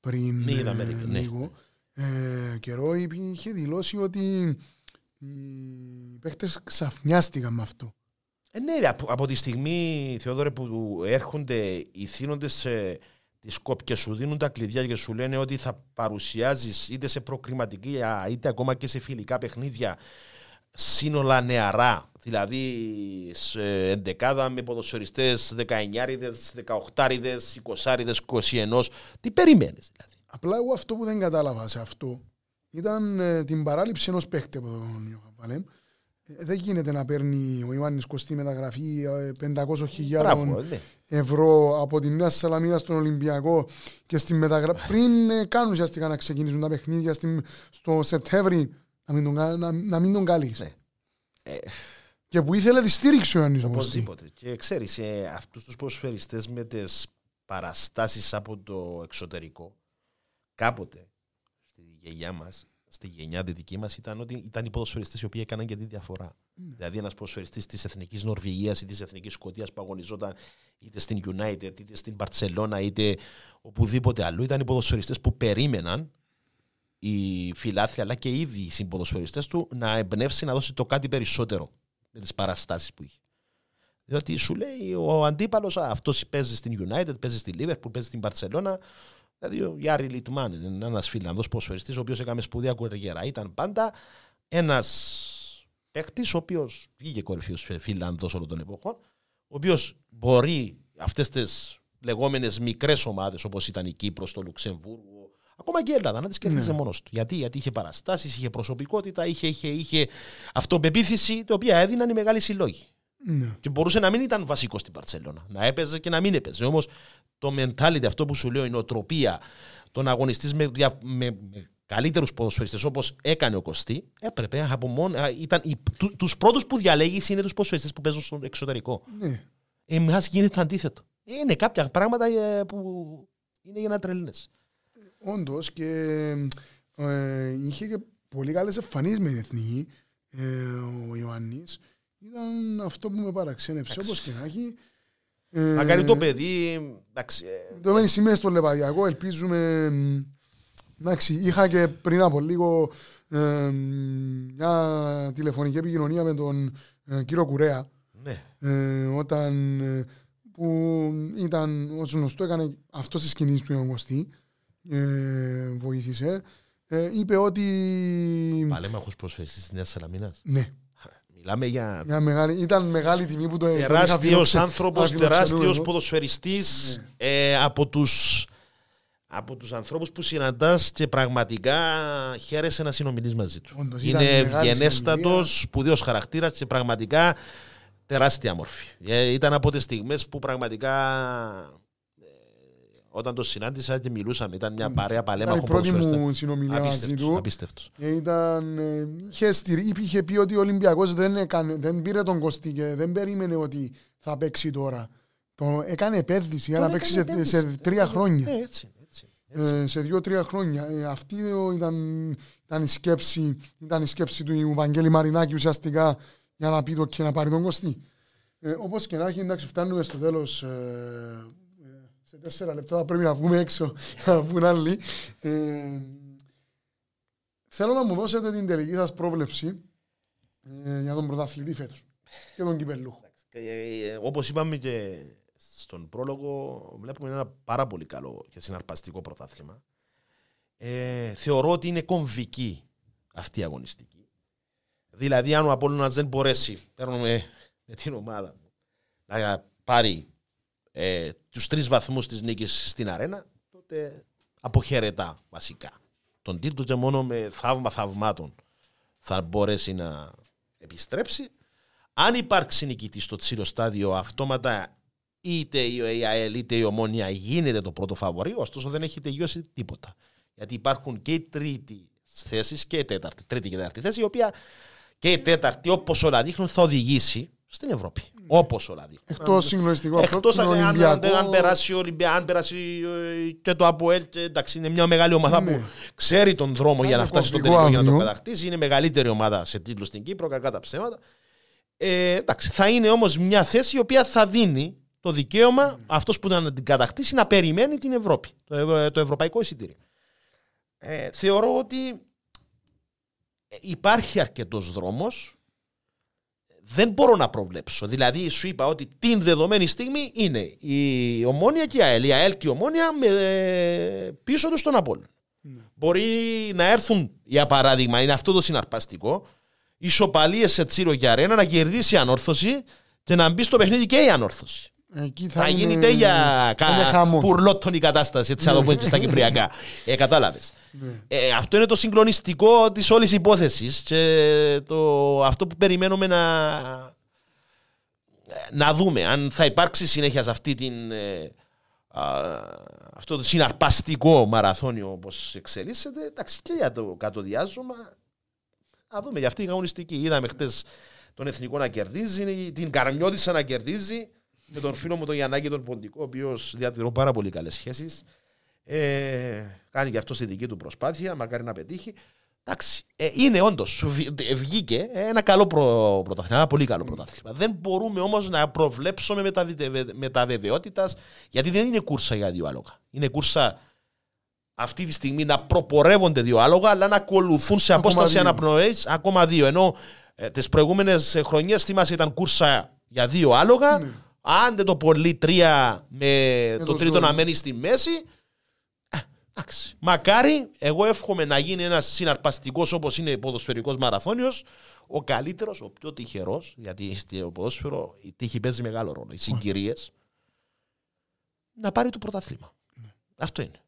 πριν ναι, ε, ναι. λίγο ε, καιρό, είχε δηλώσει ότι οι παίχτες ξαφνιάστηκαν με αυτό. Ε, ναι, από, από τη στιγμή, Θεόδωρε, που έρχονται οι θύνοντες σε, τις σου δίνουν τα κλειδιά και σου λένε ότι θα παρουσιάζεις είτε σε προκριματική είτε ακόμα και σε φιλικά παιχνίδια σύνολα νεαρά. Δηλαδή σε εντεκάδα με ποδοσφαιριστές 18 20 21. Τι περιμένεις δηλαδή. Απλά εγώ αυτό που δεν κατάλαβα σε αυτό ήταν ε, την παράληψη ενός παίχτη από τον Ιωχαβαλέμ. Ε, δεν γίνεται να παίρνει ο Ιωάννης Κωστή μεταγραφή 500.000 ε, ναι. ευρώ από τη Νέα Σαλαμίνα στον Ολυμπιακό και στην μεταγραφή. Πριν κάνουν ουσιαστικά να ξεκινήσουν τα παιχνίδια στο Σεπτέμβρη να μην τον, να, καλείς. Ναι. Ε, και που ήθελε τη στήριξη ο Ιωάννης Οπωσδήποτε. Και ξέρεις, ε, αυτούς τους προσφαιριστές με τις παραστάσεις από το εξωτερικό, κάποτε στη γενιά μας, στη γενιά τη δική μας ήταν ότι ήταν οι ποδοσφαιριστές οι οποίοι έκαναν και τη διαφορά. Mm. Δηλαδή, ένας ποδοσφαιριστής της Εθνικής Νορβηγίας ή της Εθνικής Σκοτίας που αγωνιζόταν είτε στην United, είτε στην Barcelona, είτε οπουδήποτε αλλού, ήταν οι ποδοσφαιριστές που περίμεναν η φιλάθλοι αλλά και οι ίδιοι οι συμποδοσφαιριστές του να εμπνεύσει να δώσει το κάτι περισσότερο με τις παραστάσεις που είχε. Διότι σου λέει ο αντίπαλος, αυτός παίζει στην United, παίζει στη Liverpool, παίζει στην Barcelona. Δηλαδή ο Γιάρι Λιτμάν είναι ένας Φιλανδός ποσοριστή, ο οποίος έκανε σπουδαία κορυφαία. Ήταν πάντα ένας παίκτης, ο οποίος βγήκε κορυφαίος Φιλανδός όλων των εποχών, ο οποίος μπορεί αυτές τις λεγόμενες μικρές ομάδες όπως ήταν η Κύπρος, το Λουξεμβούργο, Ακόμα και η Ελλάδα να τη ναι. κερδίζει ναι. μόνος του. Γιατί, γιατί είχε παραστάσεις, είχε προσωπικότητα, είχε, είχε, είχε αυτοπεποίθηση, τα οποία έδιναν οι μεγάλοι συλλόγοι. Ναι. Και μπορούσε να μην ήταν βασικό στην Παρσελόνα. Να έπαιζε και να μην έπαιζε. Όμως το mentality, αυτό που σου λέω, η νοοτροπία, τον αγωνιστή με, με, με καλύτερους ποδοσφαιριστές όπως έκανε ο Κωστή, έπρεπε από μόνο. του τους πρώτους που διαλέγεις είναι τους ποδοσφαιριστές που παίζουν στο εξωτερικό. Ναι. Εμάς γίνεται αντίθετο. Είναι κάποια πράγματα ε, που είναι για να τρελίνε. Όντως και ε, είχε και πολύ καλές εμφανίσεις με την εθνική. Ε, ο Ιωάννης ήταν αυτό που με παραξένεψε όπως και να έχει. Να κάνει ε, το παιδί. Εντάξει. Το μένει σημαίνει στο λεπαδιακό. Ελπίζουμε. Εντάξει, είχα και πριν από λίγο μια τηλεφωνική επικοινωνία με τον κύριο Κουρέα. Ναι. όταν που ήταν, ως γνωστό, έκανε αυτό τη σκηνή του ε, βοήθησε. Ε, είπε ότι. Παλέμαχο προσφέρει τη Νέας Σαλαμίνας. Ναι. Μιλάμε για. Μια μεγάλη... Ήταν μεγάλη τιμή που το έκανε. Τεράστιο άνθρωπο, τεράστιος ποδοσφαιριστής ναι. ε, από τους από τους ανθρώπους που συναντάς και πραγματικά χαίρεσαι να συνομιλείς μαζί του. είναι ευγενέστατο, σπουδαίος χαρακτήρας και πραγματικά τεράστια μορφή. Ε, ήταν από τις στιγμές που πραγματικά όταν το συνάντησα και μιλούσαμε, ήταν μια παρέα παλέμαχο Ήταν η πρώτη μου συνομιλία μαζί του. Απίστευτος. Ήταν, ε, είχε, είχε πει ότι ο Ολυμπιακός δεν, έκανε, δεν πήρε τον Κωστή και δεν περίμενε ότι θα παίξει τώρα. Το, έκανε επένδυση για να παίξει σε, σε, τρία χρόνια. Ε, έτσι, έτσι, ε, έτσι. Ε, σε δύο-τρία χρόνια. Ε, αυτή ήταν, ήταν, η σκέψη, ήταν η σκέψη του Βαγγέλη Μαρινάκη ουσιαστικά για να πει το και να πάρει τον Κωστή. Ε, Όπως και να έχει, εντάξει, φτάνουμε στο τέλος ε, σε τέσσερα λεπτά θα πρέπει να βγούμε έξω να βγουν άλλοι. Ε, θέλω να μου δώσετε την τελική σας πρόβλεψη ε, για τον πρωταθλητή φέτος και τον κυπελού. Ε, όπως είπαμε και στον πρόλογο βλέπουμε ένα πάρα πολύ καλό και συναρπαστικό πρωτάθλημα. θεωρώ ότι είναι κομβική αυτή η αγωνιστική. Δηλαδή αν ο Απόλλωνας δεν μπορέσει παίρνουμε την ομάδα μου να πάρει ε, τους τρεις βαθμούς της νίκης στην αρένα, τότε αποχαιρετά βασικά. Τον τίτλο και μόνο με θαύμα θαυμάτων θα μπορέσει να επιστρέψει. Αν υπάρξει νικητή στο τσίρο στάδιο, αυτόματα είτε η ΑΕΛ είτε η Ομόνια γίνεται το πρώτο φαβορή, ωστόσο δεν έχει τελειώσει τίποτα. Γιατί υπάρχουν και οι τρίτη θέσεις και η τέταρτη, τρίτη και τέταρτη θέση, η οποία και η τέταρτη, όπως όλα δείχνουν, θα οδηγήσει στην Ευρώπη. Όπως δηλαδή. Εκτό συγκλονιστικό Εκτό αν, αν, περάσει αν περάσει ε, και το ΑΠΟΕΛ, εντάξει, είναι μια μεγάλη ομάδα ναι. που ξέρει τον δρόμο για να φτάσει στον τελικό για να το κατακτήσει. Είναι μεγαλύτερη ομάδα σε τίτλο στην Κύπρο, κακά τα ψέματα. Ε, εντάξει, θα είναι όμως μια θέση η οποία θα δίνει το δικαίωμα mm. αυτός που να την κατακτήσει να περιμένει την Ευρώπη, το, ευρωπαϊκό εισιτήριο. Ε, θεωρώ ότι ε, υπάρχει αρκετός δρόμος δεν μπορώ να προβλέψω. Δηλαδή, σου είπα ότι την δεδομένη στιγμή είναι η Ομόνια και η ΑΕΛ. Η ΑΕΛ και η Ομόνια με, ε, πίσω τους στον Απόλυν. Ναι. Μπορεί να έρθουν, για παράδειγμα, είναι αυτό το συναρπαστικό, ισοπαλίες σε τσίρο και αρένα, να κερδίσει η ανόρθωση και να μπει στο παιχνίδι και η ανόρθωση θα, γίνει τέλεια κα... πουρλότων η κατάσταση, έτσι θα το πούμε στα ναι. κυπριακά. Ε, Κατάλαβες. Ναι. Ε, αυτό είναι το συγκλονιστικό της όλης υπόθεσης και το... αυτό που περιμένουμε να... να δούμε. Αν θα υπάρξει συνέχεια σε αυτή την. Ε, αυτό το συναρπαστικό μαραθώνιο όπως εξελίσσεται, εντάξει και για το κατοδιάζωμα. Να δούμε για αυτή η αγωνιστική. Είδαμε χτες τον Εθνικό να κερδίζει, την Καρμιώτησα να κερδίζει με τον φίλο μου τον Γιαννάκη τον Ποντικό, ο οποίος διατηρώ πάρα πολύ καλές σχέσεις. Ε, κάνει και αυτό τη δική του προσπάθεια, μακάρι να πετύχει. Εντάξει, ε, είναι όντως, βγήκε ένα καλό πρωτάθλημα, ένα πολύ καλό πρωτάθλημα. Δεν μπορούμε όμως να προβλέψουμε με τα βεβαιότητας γιατί δεν είναι κούρσα για δύο άλογα. Είναι κούρσα αυτή τη στιγμή να προπορεύονται δύο άλογα, αλλά να ακολουθούν σε απόσταση αναπνοή ακόμα δύο. Ενώ ε, τις προηγούμενες χρονιές, θυμάσαι, ήταν κούρσα για δύο άλογα. Ναι. Άντε το πολύ τρία με το, τρίτο να μένει στη μέση. Ε, Μακάρι, εγώ εύχομαι να γίνει ένας συναρπαστικός όπως είναι ο ποδοσφαιρικός μαραθώνιος. Ο καλύτερος, ο πιο τυχερός, γιατί στο ποδόσφαιρο η τύχη παίζει μεγάλο ρόλο. Οι συγκυρίες. Να πάρει το πρωτάθλημα. Ναι. Αυτό είναι.